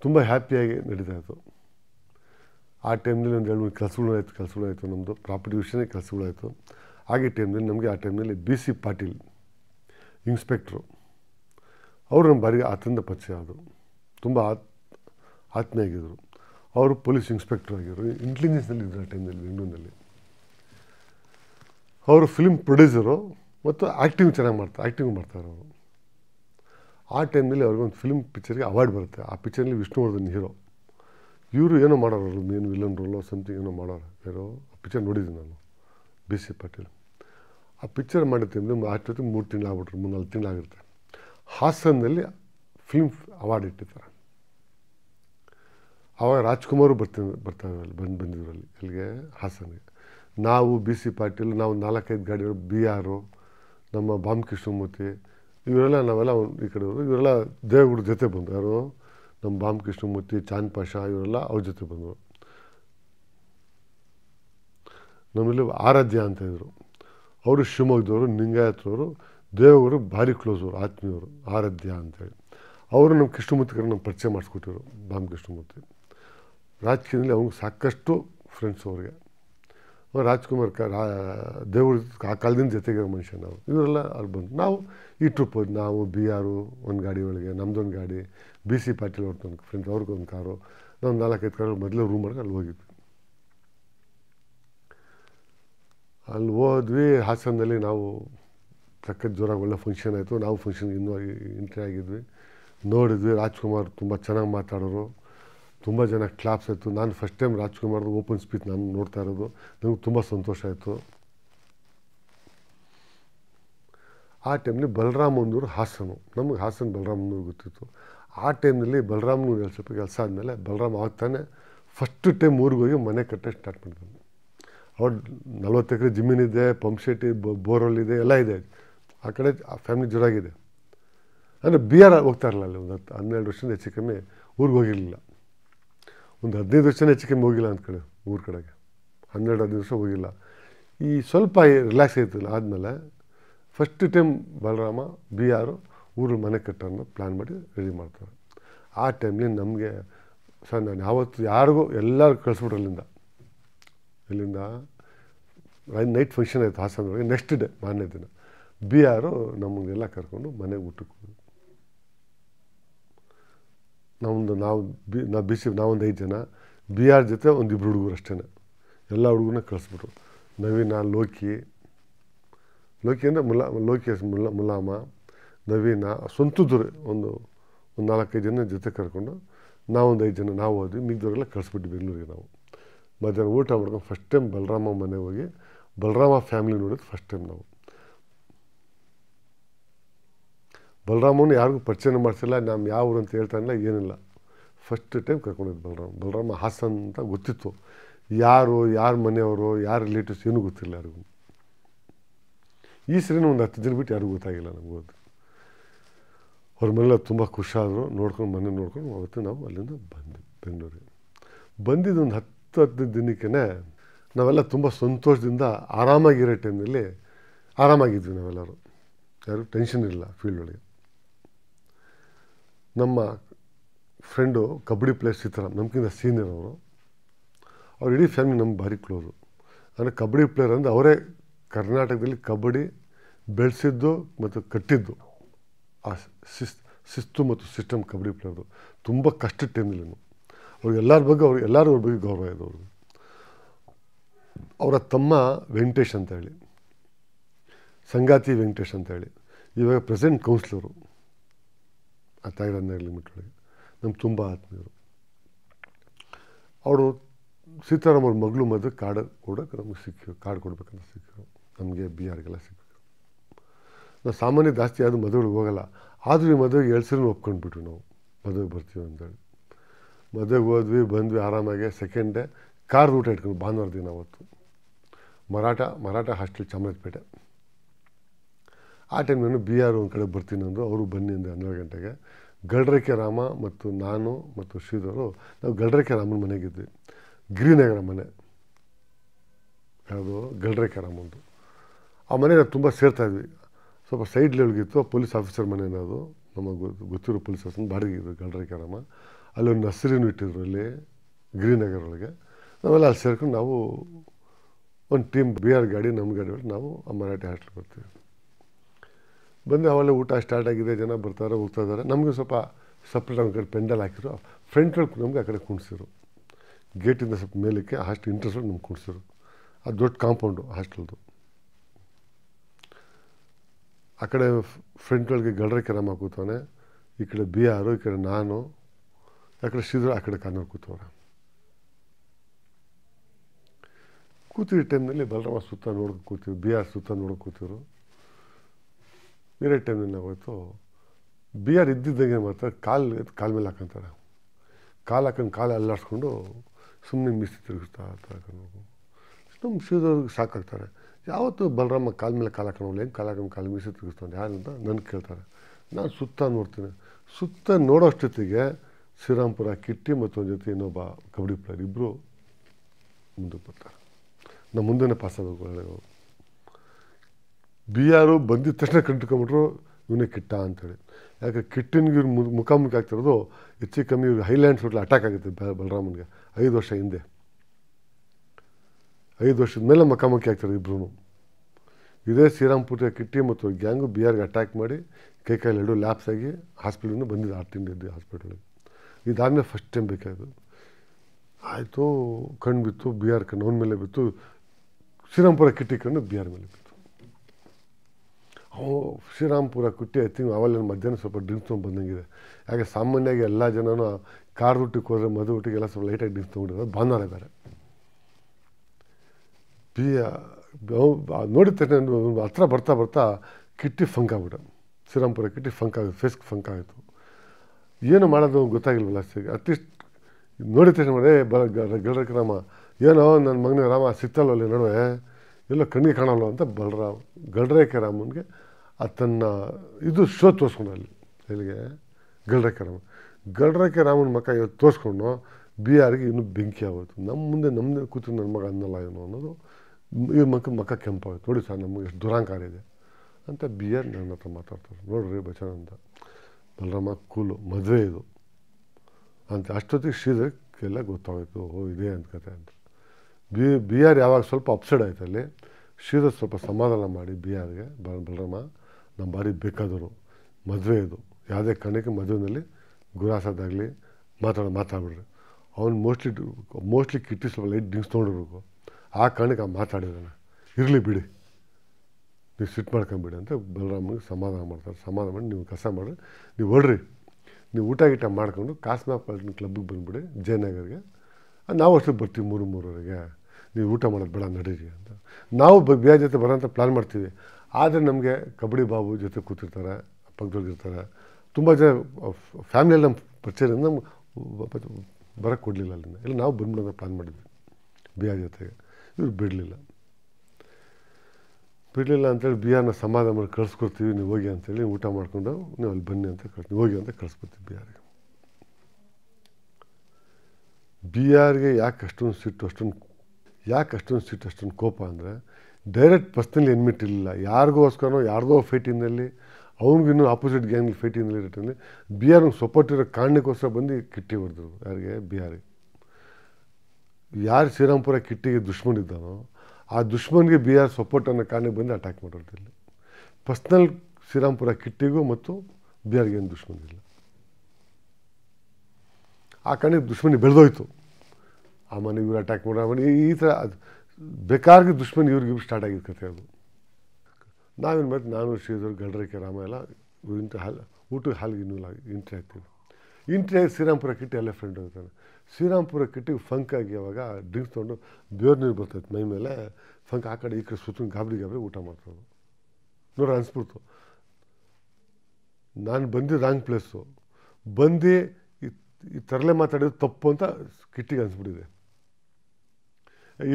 ತುಂಬ ಹ್ಯಾಪಿಯಾಗಿ ನಡೀತಾಯಿತ್ತು ಆ ಟೈಮ್ನಲ್ಲಿ ಒಂದು ಎರಡು ಮೂರು ಕೆಲಸಗಳಾಯಿತು ಕೆಲಸಗಳಾಯಿತು ನಮ್ಮದು ಪ್ರಾಪರ್ಟಿ ವಿಷಯನೇ ಕೆಲಸಗಳಾಯಿತು ಹಾಗೆ ಟೈಮ್ನಲ್ಲಿ ನಮಗೆ ಆ ಟೈಮ್ನಲ್ಲಿ ಬಿ ಸಿ ಪಾಟೀಲ್ ಇನ್ಸ್ಪೆಕ್ಟ್ರು ಅವರು ನಮ್ಮ ಬಾರಿಗೆ ಆತಂದ ಪರಿಚಯ ಅದು ತುಂಬ ಆತ್ ಆತ್ಮೀಯಾಗಿದ್ದರು ಅವರು ಪೊಲೀಸ್ ಇನ್ಸ್ಪೆಕ್ಟರ್ ಆಗಿದ್ದರು ಇಂಟೆಲಿಜೆನ್ಸ್ನಲ್ಲಿ ಇದ್ದರು ಆ ಟೈಮ್ನಲ್ಲಿ ಬೆಂಗಳೂರಿನಲ್ಲಿ ಅವರು ಫಿಲ್ಮ್ ಪ್ರೊಡ್ಯೂಸರು ಮತ್ತು ಆ್ಯಕ್ಟಿಂಗ್ ಚೆನ್ನಾಗಿ ಮಾಡ್ತಾರೆ ಆ್ಯಕ್ಟಿಂಗ್ ಮಾಡ್ತಾರೆ ಅವರು ಆ ಟೈಮಲ್ಲಿ ಅವ್ರಿಗೊಂದು ಫಿಲ್ಮ್ ಪಿಕ್ಚರ್ಗೆ ಅವಾರ್ಡ್ ಬರುತ್ತೆ ಆ ಪಿಕ್ಚರ್ನಲ್ಲಿ ವಿಷ್ಣುವರ್ಧನ್ ಹೀರೋ ಇವರು ಏನೋ ಮಾಡೋರು ಮೇನ್ ವಿಲನ್ ರೋಲೋ ಸಮಥಿಂಗ್ ಏನೋ ಮಾಡೋರು ಯಾರೋ ಆ ಪಿಕ್ಚರ್ ನೋಡಿದ್ದೀನಿ ನಾನು ಬಿ ಸಿ ಪಾಟೀಲ್ ಆ ಪಿಕ್ಚರ್ ಮಾಡಿದ್ದೆ ಅಷ್ಟೊತ್ತಿಗೆ ಮೂರು ತಿಂಗಳು ಆಗ್ಬಿಟ್ರು ಮೂರು ನಾಲ್ಕು ತಿಂಗಳಾಗಿರುತ್ತೆ ಹಾಸನಲ್ಲಿ ಫಿಲ್ಮ್ ಅವಾರ್ಡ್ ಇಟ್ಟಿರ್ತಾರೆ ಆವಾಗ ರಾಜ್ಕುಮಾರು ಬರ್ತೀನಿ ಬರ್ತಾರೆ ಅಲ್ಲಿ ಬಂದು ಬಂದಿದ್ರು ಅಲ್ಲಿಗೆ ಹಾಸನಿಗೆ ನಾವು ಬಿ ಸಿ ಪಾಟೀಲ್ ನಾವು ನಾಲ್ಕೈದು ಗಾಡಿಯವರು ಬಿ ಆರು ನಮ್ಮ ಬಾಮ್ ಕೃಷ್ಣಮೂರ್ತಿ ಇವರೆಲ್ಲ ನಾವೆಲ್ಲ ಈ ಕಡೆ ಇವರೆಲ್ಲ ದೇವಗಳ ಜೊತೆ ಬಂದರು ಯಾರು ನಮ್ಮ ಬಾಮ್ ಕೃಷ್ಣಮೂರ್ತಿ ಚಾಂದ್ ಇವರೆಲ್ಲ ಅವ್ರ ಜೊತೆ ಬಂದರು ನಮ್ಮಲ್ಲಿ ಆರಾಧ್ಯ ಅಂತ ಇದ್ದರು ಅವರು ಶಿವಮೊಗ್ಗದವರು ನಿಂಗಾಯತ್ರವರು ದೇವಗುರು ಭಾರಿ ಅವರು ಆತ್ಮೀಯವರು ಆರಾಧ್ಯ ಅಂತೇಳಿ ಅವರು ನಮ್ಮ ಕೃಷ್ಣಮೂರ್ತಿಗಳು ನಮ್ಮ ಪರಿಚಯ ಮಾಡಿಸ್ಕೊಟ್ಟಿರು ಬಾಮ್ ಕೃಷ್ಣಮೂರ್ತಿ ರಾಜಕೀಯದಲ್ಲಿ ಅವ್ರಿಗೆ ಸಾಕಷ್ಟು ಫ್ರೆಂಡ್ಸ್ ಅವ್ರಿಗೆ ರಾಜ್ಕುಮಾರ್ ಕ ದೇವ್ರ ಆ ಕಾಲದಿಂದ ಜೊತೆಗೆ ಮನುಷ್ಯ ನಾವು ಇವರೆಲ್ಲ ಅಲ್ಲಿ ಬಂದು ನಾವು ಈ ಟ್ರಿಪ್ ನಾವು ಬಿ ಆರು ಒಂದು ಗಾಡಿ ಒಳಗೆ ನಮ್ಮದೊಂದು ಗಾಡಿ ಬಿ ಸಿ ಪಾಟೀಲ್ ಅವ್ರದ್ದು ಫ್ರೆಂಡ್ಸ್ ಅವ್ರಿಗೊಂದು ಕಾರು ನಾವು ನಾಲ್ಕೈದು ಕಾರು ಮೊದಲೇ ರೂಮ್ ಒಳಗೆ ಅಲ್ಲಿ ಹೋಗಿದ್ವಿ ಅಲ್ಲಿ ಹೋದ್ವಿ ಹಾಸನದಲ್ಲಿ ನಾವು ಸಖತ್ ಜೋರಾಗಿ ಒಳ್ಳೆ ಫಂಕ್ಷನ್ ಆಯಿತು ನಾವು ಫಂಕ್ಷನ್ ಇನ್ನೂ ಎಂಟ್ರಿ ಆಗಿದ್ವಿ ನೋಡಿದ್ವಿ ರಾಜ್ಕುಮಾರ್ ತುಂಬ ಚೆನ್ನಾಗಿ ಮಾತಾಡೋರು ತುಂಬ ಜನ ಕ್ಲಾಪ್ಸ್ ಆಯಿತು ನಾನು first time Rajkumar open speech ನಾನು ನೋಡ್ತಾ ಇರೋದು ನನಗೆ ತುಂಬ ಸಂತೋಷ ಆಯಿತು ಆ ಬಲರಾಮ್ ಒಂದೂರು ಹಾಸನು ನಮಗೆ ಹಾಸನ ಬಲರಾಮನೂರು ಗೊತ್ತಿತ್ತು ಆ ಟೈಮ್ನಲ್ಲಿ ಬಲರಾಮನೂರು ಎರಡು ಕೆಲಸ ಆದಮೇಲೆ ಬಲರಾಮ್ ಆಗ್ತಾನೆ ಫಸ್ಟ್ ಟೈಮ್ ಊರಿಗೆ ಹೋಗಿ ಮನೆ ಕಟ್ಟೋಕ್ಕೆ ಸ್ಟಾರ್ಟ್ ಮಾಡ್ತಾನೆ ಅವ್ರು ನಲ್ವತ್ತು ಎಕರೆ ಜಮೀನಿದೆ ಇದೆ ಪಂಪ್ಸೆಟ್ ಬೋರ್ವೆಲ್ ಇದೆ ಎಲ್ಲ ಇದೆ ಆ ಕಡೆ ಆ ಫ್ಯಾಮಿಲಿ ಜೋರಾಗಿದೆ ಅಂದರೆ ಬಿ ಆರ್ ಹೋಗ್ತಾ ಇರಲಿಲ್ಲ ಅಲ್ಲಿ ಒಂದು ಹತ್ತು ಹನ್ನೆರಡು ವರ್ಷದಿಂದ ಹೆಚ್ಚು ಕಮ್ಮಿ ಊರಿಗೆ ಹೋಗಿರಲಿಲ್ಲ ಒಂದು ಹದಿನೈದು ವರ್ಷನೇ ಹೆಚ್ಚು ಹೋಗಿಲ್ಲ ಹೋಗಿಲ್ಲ ಕಡೆ ಊರ ಕಡೆಗೆ ಹನ್ನೆರಡು ಹದಿನೈದು ವರ್ಷ ಹೋಗಿಲ್ಲ ಈ ಸ್ವಲ್ಪ ರಿಲ್ಯಾಕ್ಸ್ ಆಯ್ತಲ್ಲ ಆದಮೇಲೆ ಫಸ್ಟ್ ಟೈಮ್ ಬಲರಾಮ ಬಿ ಆರು ಊರು ಮನೆ ಕಟ್ಟೋದನ್ನ ಪ್ಲ್ಯಾನ್ ಮಾಡಿ ರೆಡಿ ಮಾಡ್ತಾರೆ ಆ ಟೈಮ್ಲಿ ನಮಗೆ ಸರ್ ನಾನು ಯಾವತ್ತು ಯಾರಿಗೂ ಎಲ್ಲರೂ ಕಳಿಸ್ಬಿಟ್ರೆ ಅಲ್ಲಿಂದ ಇಲ್ಲಿಂದ ನೈಟ್ ಫಂಕ್ಷನ್ ಆಯಿತು ಹಾಸನ ನೆಕ್ಸ್ಟ್ ಡೇ ಮಾರನೇ ದಿನ ಬಿ ಆರು ನಮಗೆಲ್ಲ ಕರ್ಕೊಂಡು ಮನೆಗೆ ಊಟಕ್ಕೆ ಹೋಗಿ ನಾವೊಂದು ನಾವು ಬಿ ನಾವು ಬಿ ಸಿ ನಾವೊಂದು ಐದು ಜನ ಬಿ ಆರ್ ಜೊತೆ ಒಂದಿಬ್ರು ಹುಡುಗರು ಅಷ್ಟೇ ಎಲ್ಲ ಹುಡುಗರನ್ನ ಕಳಿಸ್ಬಿಟ್ರು ನವೀನ ಲೋಕಿ ಲೋಕಿ ಅಂದರೆ ಮುಲಾ ಲೋಕಿ ಮುಲಾ ಮುಲಾಮ ನವೀನ ಸ್ವಂತದ್ರೆ ಒಂದು ಒಂದು ನಾಲ್ಕೈದು ಜನ ಜೊತೆ ಕರ್ಕೊಂಡು ನಾವೊಂದು ಐದು ಜನ ನಾವು ಹೋದ್ವಿ ಮಿಗಿದವರೆಲ್ಲ ಕಳಿಸ್ಬಿಟ್ಟು ಬೆಂಗಳೂರಿಗೆ ನಾವು ಮಧ್ಯಾಹ್ನ ಊಟ ಮಾಡ್ಕೊಂಡು ಫಸ್ಟ್ ಟೈಮ್ ಬಲರಾಮ ಮನೆ ಹೋಗಿ ಬಲರಾಮ ಫ್ಯಾಮಿಲಿ ನೋಡೋದು ಫಸ್ಟ್ ಟೈಮ್ ನಾವು ಬಲರಾಮನ ಯಾರಿಗೂ ಪರಿಚಯ ಮಾಡಿಸಿಲ್ಲ ನಮ್ಮ ಯಾವ ಅಂತ ಹೇಳ್ತಾನಿಲ್ಲ ಏನಿಲ್ಲ ಫಸ್ಟ್ ಟೈಮ್ ಕರ್ಕೊಂಡಿದ್ದು ಬಲರಾಮ್ ಬಲರಾಮ ಹಾಸನ್ ಅಂತ ಗೊತ್ತಿತ್ತು ಯಾರು ಯಾರ ಮನೆಯವರು ಯಾರು ರಿಲೇಟಿವ್ಸ್ ಏನೂ ಗೊತ್ತಿಲ್ಲ ಯಾರಿಗೂ ಈ ಸರಿನೂ ಒಂದು ಹತ್ತು ದಿನ ಬಿಟ್ಟು ಯಾರಿಗೂ ಗೊತ್ತಾಗಿಲ್ಲ ನಮ್ಗೆ ಅದು ಅವ್ರ ಮನೆಲ್ಲ ತುಂಬ ಖುಷಿಯಾದರು ನೋಡ್ಕೊಂಡು ಮನೆ ನೋಡ್ಕೊಂಡು ಅವತ್ತು ನಾವು ಅಲ್ಲಿಂದ ಬಂದ್ವಿ ಬೆಂಗಳೂರಿಗೆ ಬಂದಿದ್ದು ಒಂದು ಹತ್ತು ಹತ್ತು ದಿನಕ್ಕೇ ನಾವೆಲ್ಲ ತುಂಬ ಸಂತೋಷದಿಂದ ಆರಾಮಾಗಿರೋ ಟೈಮಲ್ಲಿ ಆರಾಮಾಗಿದ್ವಿ ನಾವೆಲ್ಲರೂ ಯಾರು ಟೆನ್ಷನ್ ಇಲ್ಲ ಫೀಲ್ಡ್ ಒಳಗೆ ನಮ್ಮ ಫ್ರೆಂಡು ಕಬಡ್ಡಿ ಪ್ಲೇಯರ್ ಸೀತಾರಾಮ್ ನಮಗಿಂತ ಸೀನಿಯರ್ ಅವರು ಅವ್ರು ಇಡೀ ಫ್ಯಾಮಿಲಿ ನಮ್ಗೆ ಭಾರಿ ಕ್ಲೋಸು ಅಂದರೆ ಕಬಡ್ಡಿ ಪ್ಲೇಯರ್ ಅಂದರೆ ಅವರೇ ಕರ್ನಾಟಕದಲ್ಲಿ ಕಬಡ್ಡಿ ಬೆಳೆಸಿದ್ದು ಮತ್ತು ಕಟ್ಟಿದ್ದು ಆ ಶಿಸ್ ಶಿಸ್ತು ಮತ್ತು ಸಿಸ್ಟಮ್ ಕಬಡ್ಡಿ ಪ್ಲೇಯರು ತುಂಬ ಕಷ್ಟ ಟೀಮ್ಲಿನೂ ಅವ್ರಿಗೆ ಎಲ್ಲರ ಬಗ್ಗೆ ಅವ್ರಿಗೆ ಎಲ್ಲರ ಬಗ್ಗೆ ಗೌರವ ಇದೆ ಅವ್ರಿಗೆ ಅವರ ತಮ್ಮ ವೆಂಕಟೇಶ್ ಅಂತ ಹೇಳಿ ಸಂಗಾತಿ ವೆಂಕಟೇಶ್ ಅಂತ ಹೇಳಿ ಇವಾಗ ಪ್ರೆಸೆಂಟ್ ಕೌನ್ಸ್ಲರು ಆ ಥೈರನ್ನೇರ್ ಲಿಮಿಟ್ರೊಳಗೆ ನಮ್ಗೆ ತುಂಬ ಆತ್ಮೀಯರು ಅವರು ಸೀತಾರಾಮವ್ರ ಮಗಳು ಮದುವೆ ಕಾಡ ಕೂಡ ನಮಗೆ ಸಿಕ್ಕಿ ಕಾಡು ಕೊಡ್ಬೇಕಂತ ಸಿಕ್ಕಿರು ನಮಗೆ ಬಿ ಆರ್ಗೆಲ್ಲ ಸಿಕ್ಕಿರು ನಾವು ಸಾಮಾನ್ಯ ಜಾಸ್ತಿ ಆದರೂ ಮದುವೆಗೆ ಹೋಗಲ್ಲ ಆದರೂ ಈ ಮದುವೆಗೆ ಎಳ್ಸರೂ ಒಪ್ಕೊಂಡ್ಬಿಟ್ವಿ ನಾವು ಮದುವೆಗೆ ಬರ್ತೀವಿ ಅಂತೇಳಿ ಮದುವೆಗೆ ಹೋದ್ವಿ ಬಂದ್ವಿ ಆರಾಮಾಗಿ ಸೆಕೆಂಡ್ ಡೇ ಕಾರ್ ರೂಟ್ ಇಟ್ಕೊಂಡು ಭಾನುವಾರ ದಿನ ಅವತ್ತು ಮರಾಠ ಮರಾಠ ಹಾಸ್ಟೆಲ್ ಚಾಮರಾಜಪೇಟೆ ಆ ಟೈಮ್ ನಾನು ಬಿ ಆರ್ ಒಂದು ಕಡೆ ಬರ್ತೀನಿ ಅಂದರು ಅವರು ಬನ್ನಿ ಅಂದರೆ ಹನ್ನೆರಡು ಗಂಟೆಗೆ ಗಳ್ರೆಕೆ ರಾಮ ಮತ್ತು ನಾನು ಮತ್ತು ಶ್ರೀಧರು ನಾವು ಗಳ್ರೆಕೆ ರಾಮನ ಮನೆಗಿದ್ವಿ ಗಿರಿನಗರ ಮನೆ ಯಾವುದು ಗಳ್ರೆಕೆ ರಾಮಂದು ಆ ಮನೆ ನಾವು ತುಂಬ ಸೇರ್ತಾಯಿದ್ವಿ ಸ್ವಲ್ಪ ಸೈಡ್ ಲೆವೆಲ್ಗಿತ್ತು ಪೊಲೀಸ್ ಆಫೀಸರ್ ಮನೆ ಅದು ನಮಗೆ ಗೊತ್ತು ಗೊತ್ತಿರೋ ಪೊಲೀಸ್ ಆಫೀಸರ್ ಬಾಡಿಗೆ ಇದ್ರು ಗಳ್ರೆಕೆ ರಾಮ ಒಂದು ನರ್ಸರಿನೂ ಇಟ್ಟಿದ್ರು ಅಲ್ಲಿ ಗಿರಿನಗರ ಒಳಗೆ ನಾವೆಲ್ಲ ಅಲ್ಲಿ ಸೇರ್ಕೊಂಡು ನಾವು ಒಂದು ಟೀಮ್ ಬಿ ಆರ್ ಗಾಡಿ ನಮ್ಮ ಗಾಡಿ ಒಳಗೆ ನಾವು ಆ ಮರಾಠಿ ಹಾಸ್ಟೆಲ್ ಬರ್ತೀವಿ ಬಂದು ಅವೆಲ್ಲ ಊಟ ಸ್ಟಾರ್ಟ್ ಆಗಿದೆ ಜನ ಬರ್ತಾರೆ ಹೋಗ್ತಾ ಇದ್ದಾರೆ ನಮಗೆ ಸ್ವಲ್ಪ ಸಪ್ರೇಟ್ ಒಂದು ಕಡೆ ಪೆಂಡಲ್ ಹಾಕಿದ್ರು ಫ್ರೆಂಟ್ಗಳು ನಮಗೆ ಆ ಕಡೆ ಕುಣಿಸಿದ್ರು ಗೇಟಿಂದ ಸ್ವಲ್ಪ ಮೇಲಕ್ಕೆ ಹಾಸ್ಟೆಲ್ ಇಂಟ್ರೆಸ್ಟ್ ನಮ್ಗೆ ಕುಣಿಸಿರು ಅದು ದೊಡ್ಡ ಕಾಂಪೌಂಡು ಹಾಸ್ಟೆಲ್ದು ಆ ಕಡೆ ಫ್ರೆಂಟ್ಗಳಿಗೆ ಗಡ್ರ ಕೆರಮ್ಮ ಕೂತವನೆ ಈ ಕಡೆ ಬಿ ಆರು ಈ ಕಡೆ ನಾನು ಆ ಕಡೆ ಶ್ರೀಧರ ಆ ಕಡೆ ಕಾನೂರು ಕೂತವ್ರೆ ಕೂತಿದ್ದ ಟೈಮ್ನಲ್ಲಿ ಬಲರಾಮ ಸುತ್ತ ನೋಡ್ಕೊ ಕೂತಿರು ಬಿ ಆರ್ ಸುತ್ತ ನೋಡೋಕೆ ಕೂತಿರು ನೀರೇ ಟೈಮ್ನಲ್ಲಿ ಏನಾಗೋಯ್ತು ಬಿಯರ್ ಏನು ಮಾತ್ರ ಕಾಲು ಕಾಲು ಮೇಲೆ ಹಾಕೊಂತಾರೆ ಕಾಲು ಹಾಕೊಂಡು ಕಾಲು ಅಲ್ಲಾಡಿಸ್ಕೊಂಡು ಸುಮ್ಮನೆ ಮಿಸ್ ತಿರುಗಿಸ್ತಾ ತಗೊಂಡು ನಮ್ಮ ಶಿವದವ್ರಿಗೆ ಸಾಕಾಗ್ತಾರೆ ಯಾವತ್ತು ಬಲರಾಮ ಕಾಲು ಮೇಲೆ ಕಾಲು ಹಾಕೊಂಡು ಹೆಂಗೆ ಕಾಲು ಹಾಕೊಂಡು ಕಾಲು ಮೀಸಿ ತಿರುಗಿಸ್ತಾನೆ ಯಾರು ಅಂತ ನನಗೆ ಕೇಳ್ತಾರೆ ನಾನು ಸುತ್ತ ನೋಡ್ತೀನಿ ಸುತ್ತ ನೋಡೋಷ್ಟೊತ್ತಿಗೆ ಶ್ರೀರಾಮ್ಪುರ ಕಿಟ್ಟಿ ಮತ್ತೊಂದು ಜೊತೆ ಇನ್ನೊಬ್ಬ ಕಬಡ್ಡಿ ಪ್ಲೇಯರ್ ಇಬ್ಬರು ಮುಂದಕ್ಕೆ ಬರ್ತಾರೆ ನಮ್ಮ ಮುಂದೆನೇ ಪಾಸ್ ಆಗಬೇಕು ಬಿ ಆರು ಬಂದಿದ್ದ ತಕ್ಷಣ ಕಂಡುಕೊಂಡ್ಬಿಟ್ರು ಇವನೇ ಕಿಟ್ಟ ಅಂತೇಳಿ ಯಾಕೆ ಕಿಟ್ಟಿನಿಗೆ ಇವ್ರು ಮುಖಾಮುಖಿ ಆಗ್ತಿರೋದು ಹೆಚ್ಚು ಕಮ್ಮಿ ಇವ್ರಿಗೆ ಹೈಲ್ಯಾಂಡ್ಸ್ ಹೋಟ್ಲ್ ಅಟ್ಯಾಕ್ ಆಗುತ್ತೆ ಬಲರಾಮನ್ಗೆ ಐದು ವರ್ಷ ಹಿಂದೆ ಐದು ವರ್ಷದ ಮೇಲೆ ಮುಖಾಮುಖಿ ಆಗ್ತಾರೆ ಇಬ್ರು ಇದೇ ಶ್ರೀರಾಮ್ಪುರ ಕಿಟ್ಟಿ ಮತ್ತು ಗ್ಯಾಂಗು ಬಿ ಆರ್ಗೆ ಅಟ್ಯಾಕ್ ಮಾಡಿ ಕೈ ಕೈಲಿ ಎರಡು ಲ್ಯಾಪ್ಸ್ ಆಗಿ ಹಾಸ್ಪಿಟ್ಲಿಂದ ಬಂದಿದ್ದು ಆರ್ಟ್ ಇದ್ದು ಹಾಸ್ಪಿಟ್ಲಿಗೆ ಇದಾದಮೇಲೆ ಫಸ್ಟ್ ಟೈಮ್ ಬೇಕಾಯಿತು ಆಯಿತು ಕಣ್ಣು ಬಿತ್ತು ಬಿ ಆರ್ ಕಣ್ಣು ಅವನ ಮೇಲೆ ಬಿತ್ತು ಶ್ರೀರಾಮ್ಪುರ ಕಿಟ್ಟಿ ಕಣ್ಣು ಬಿ ಆರ್ ಮೇಲೆ ಬಿತ್ತು ಶ್ರೀರಾಮ್ಪುರ ಕುಟ್ಟಿ ಐ ತಿಂಕ್ ಮಧ್ಯಾಹ್ನ ಸ್ವಲ್ಪ ಡ್ರಿಂಕ್ಸ್ ತೊಗೊಂಡ್ಬಂದಂಗಿದೆ ಬಂದಂಗಿದೆ ಹಾಗೆ ಸಾಮಾನ್ಯವಾಗಿ ಎಲ್ಲ ಜನನೂ ಕಾರ್ ಊಟಕ್ಕೆ ಹೋದ್ರೆ ಮದುವೆ ಊಟಿಗೆ ಎಲ್ಲ ಸ್ವಲ್ಪ ಲೈಟಾಗಿ ಡ್ರಿಂಕ್ಸ್ ತೊಗೊಂಡಿದ್ದಾರೆ ಭಾನುವಾರ ಇದ್ದಾರೆ ಪಿ ನೋಡಿದ ತಕ್ಷಣ ಹತ್ರ ಬರ್ತಾ ಬರ್ತಾ ಕಿಟ್ಟಿ ಫಂಕ್ ಆಗ್ಬಿಟ್ಟು ಶ್ರೀರಾಮ್ಪುರ ಕಿಟ್ಟಿ ಫಂಕ್ ಆಗುತ್ತೆ ಫೇಸ್ ಫಂಕ್ ಆಯಿತು ಏನು ಮಾಡೋದು ಗೊತ್ತಾಗಿಲ್ವಲ್ಲ ಅಟ್ಲೀಸ್ಟ್ ನೋಡಿದ ತಕ್ಷಣ ಮಾಡೇ ಬರ ರಾಮ ಏನೋ ನನ್ನ ಮಗನೇ ರಾಮ ಅಲ್ಲಿ ನಡುವೆ ಎಲ್ಲೋ ಕಣ್ಣಿಗೆ ಕಾಣಲ್ಲ ಅಂತ ಬಲರಾಮ್ ಗಡ್ರೇಕೆ ರಾಮನ್ಗೆ ಆತನ್ನ ಇದು ಶೋ ಅಲ್ಲಿ ಎಲ್ಲಿಗೆ ಗಲ್ರಕ್ಕೆ ರಾಮ ಗಲ್ರಕ್ಕೆ ರಾಮನ ಮಕ್ಕ ಇವತ್ತು ತೋರಿಸ್ಕೊಂಡು ಬಿ ಆರ್ಗೆ ಇನ್ನೂ ಬೆಂಕಿ ಆಗೋಯ್ತು ನಮ್ಮ ಮುಂದೆ ನಮ್ಮದೇ ಕೂತು ನನ್ನ ಮಗ ಅನ್ನಲ್ಲ ಏನು ಅನ್ನೋದು ಇವ್ರ ಮಕ್ಕ ಮಕ್ಕ ಕೆಂಪಾಗುತ್ತೆ ನೋಡಿ ಸರ್ ನಮಗೆ ಎಷ್ಟು ದುರಾಂಕಾರ ಇದೆ ಅಂತ ಬಿ ಆರ್ ನನ್ನ ಹತ್ರ ಮಾತಾಡ್ತಾರೆ ನೋಡ್ರಿ ಬಚನ ಅಂತ ಬಲರಾಮ ಕೂಲು ಮದುವೆ ಇದು ಅಂತ ಅಷ್ಟೊತ್ತಿಗೆ ಶ್ರೀಧಕ್ಕೆಲ್ಲ ಗೊತ್ತಾಗೋಯ್ತು ಓ ಇದೆ ಅಂತ ಕತೆ ಅಂತ ಬಿ ಬಿ ಆರ್ ಯಾವಾಗ ಸ್ವಲ್ಪ ಅಪ್ಸೆಡ್ ಆಯ್ತು ಅಲ್ಲಿ ಶ್ರೀಧರ್ ಸ್ವಲ್ಪ ಸಮಾಧಾನ ಮಾಡಿ ಬಿ ಆರ್ಗೆ ಬಲರಾಮ ನಮ್ಮ ಬಾರಿ ಬೇಕಾದವರು ಮದುವೆ ಇದು ಯಾವುದೇ ಕಾರಣಕ್ಕೆ ಮದುವೆನಲ್ಲಿ ಗುರಾಸದಾಗಲಿ ಮಾತಾಡ ಮಾತಾಡ್ಬಿಡ್ರಿ ಅವ್ನು ಮೋಸ್ಟ್ಲಿ ಮೋಸ್ಟ್ಲಿ ಸ್ವಲ್ಪ ಲೈಟ್ ಡಿಂಗ್ಸ್ ತೊಗೊಂಡಿರ್ಬೇಕು ಆ ಕಾರಣಕ್ಕೆ ಆ ಮಾತಾಡಿದಾನೆ ಇರಲಿ ಬಿಡಿ ನೀವು ಸಿಟ್ ಮಾಡ್ಕೊಂಬಿಡಿ ಅಂತ ಬಲರಾಮನಿಗೆ ಸಮಾಧಾನ ಮಾಡ್ತಾರೆ ಸಮಾಧಾನ ಮಾಡಿ ನೀವು ಕಸ ಮಾಡಿರಿ ನೀವು ಹೊಡ್ರಿ ನೀವು ಊಟ ಗೀಟ ಮಾಡ್ಕೊಂಡು ಕಾಸ್ಮಾಪಾಲ್ಟನ್ ಕ್ಲಬ್ಗೆ ಬಂದುಬಿಡಿ ಜಯನಗರ್ಗೆ ನಾವು ಅಷ್ಟು ಬರ್ತೀವಿ ಮೂರು ಮೂರುವರೆಗೆ ನೀವು ಊಟ ಮಾಡೋದು ಬೇಡ ನಡೀರಿ ಅಂತ ನಾವು ಬೇರೆ ಜೊತೆ ಬರೋಂಥ ಪ್ಲ್ಯಾನ್ ಮಾಡ್ತೀವಿ ಆದರೆ ನಮಗೆ ಕಬಡ್ಡಿ ಬಾಬು ಜೊತೆ ಕೂತಿರ್ತಾರೆ ಪಕ್ಕದೊಳಗಿರ್ತಾರೆ ತುಂಬ ಜನ ಫ್ಯಾಮಿಲಿಯಲ್ಲಿ ನಮ್ಮ ಪರಿಚಯದಿಂದ ನಮ್ಮ ಬರೋಕ್ಕೆ ಕೊಡಲಿಲ್ಲ ಅಲ್ಲಿಂದ ಇಲ್ಲ ನಾವು ಬಂದ್ಬಿಡೋದ ಪ್ಲ್ಯಾನ್ ಮಾಡಿದ್ವಿ ಬಿ ಆರ್ ಜೊತೆಗೆ ಇವ್ರು ಬಿಡಲಿಲ್ಲ ಬಿಡಲಿಲ್ಲ ಅಂತೇಳಿ ಆರ್ನ ಸಮಾಧಾನ ಮಾಡಿ ಕಳ್ಸ್ಕೊಡ್ತೀವಿ ನೀವು ಹೋಗಿ ಅಂತೇಳಿ ಊಟ ಮಾಡಿಕೊಂಡು ನೀವು ಅಲ್ಲಿ ಬನ್ನಿ ಅಂತ ಕಳ್ಸಿ ಹೋಗಿ ಅಂತ ಬಿ ಆರ್ಗೆ ಬಿ ಆರ್ಗೆ ಯಾಕೆ ಅಷ್ಟೊಂದು ಸಿಟ್ಟು ಅಷ್ಟೊಂದು ಯಾಕೆ ಅಷ್ಟೊಂದು ಸಿಟ್ಟು ಅಷ್ಟೊಂದು ಕೋಪ ಅಂದರೆ ಡೈರೆಕ್ಟ್ ಪರ್ಸ್ನಲ್ ಎನ್ಮಿಟ್ ಇರಲಿಲ್ಲ ಯಾರಿಗೋಸ್ಕರನೋ ಯಾರ್ದೋ ಫೈಟಿನಲ್ಲಿ ಅವ್ನಿಗಿನ್ನೂ ಆಪೋಸಿಟ್ ಗ್ಯಾಂಗ್ಲಿ ಫೈಟಿನಲ್ಲಿ ರಿಟರ್ನಲ್ಲಿ ಆರ್ ಸಪೋರ್ಟ್ ಇರೋ ಕಾರಣಕ್ಕೋಸ್ಕರ ಬಂದು ಕಿಟ್ಟಿ ಹೊಡೆದ್ರು ಯಾರಿಗೆ ಬಿಹಾರಿಗೆ ಯಾರು ಶ್ರೀರಾಮ್ಪುರ ಕಿಟ್ಟಿಗೆ ಇದ್ದಾನೋ ಆ ದುಶ್ಮನ್ಗೆ ಆರ್ ಸಪೋರ್ಟ್ ಅನ್ನೋ ಕಾರಣಕ್ಕೆ ಬಂದು ಅಟ್ಯಾಕ್ ಮಾಡೋದು ಪರ್ಸ್ನಲ್ ಶ್ರೀರಾಮ್ಪುರ ಕಿಟ್ಟಿಗೂ ಮತ್ತು ಆರ್ಗೆ ಏನು ಇಲ್ಲ ಆ ಕಾರಣಕ್ಕೆ ದುಶ್ಮನಿ ಬೆಳೆದೋಯ್ತು ಆ ಮನೆಗೆ ಅಟ್ಯಾಕ್ ಮಾಡೋ ಈ ಥರ ಬೇಕಾರ್ಗೆ ದುಶ್ಮನ್ ಇವ್ರಿಗೂ ಸ್ಟಾರ್ಟ್ ಆಗಿದ್ದ ಕಥೆ ಅದು ನಾವೇನು ಮತ್ತೆ ನಾನು ಶ್ರೀಧರ್ ಗಡ್ರಕ್ಕೆ ರಾಮ ಎಲ್ಲ ಇಂಟ್ರ ಹಾಲು ಊಟಕ್ಕೆ ಹಾಲಿಗೆ ಇನ್ನೂ ಇಂಟ್ರಿ ಆಗ್ತೀವಿ ಇಂಟ್ರಿ ಆಗಿ ಶ್ರೀರಾಮ್ಪುರ ಕಿಟ್ಟಿ ಎಲ್ಲ ಫ್ರೆಂಡ್ ಹೋಗ್ತಾನೆ ಶ್ರೀರಾಮ್ಪುರ ಕಿಟ್ಟಿಗೆ ಫಂಕ್ ಆಗಿ ಅವಾಗ ಡ್ರಿಂಕ್ಸ್ ತೊಗೊಂಡು ಬೇರೆ ನೀರು ಬರ್ತೈತೆ ಮೈ ಮೇಲೆ ಫಂಕ್ ಆ ಕಡೆ ಈ ಕಡೆ ಸುತ್ತ ಗಾಬರಿ ಗಾಬರಿ ಊಟ ಮಾಡ್ತಾರೆ ನೋಡ್ರಿ ಅನಿಸ್ಬಿಡ್ತು ನಾನು ಬಂದು ರಾಂಗ್ ಪ್ಲೇಸು ಬಂದು ಈ ತರಲೆ ಮಾತಾಡೋದು ತಪ್ಪು ಅಂತ ಕಿಟ್ಟಿಗೆ ಅನ್ಸ್ಬಿಟ್ಟಿದೆ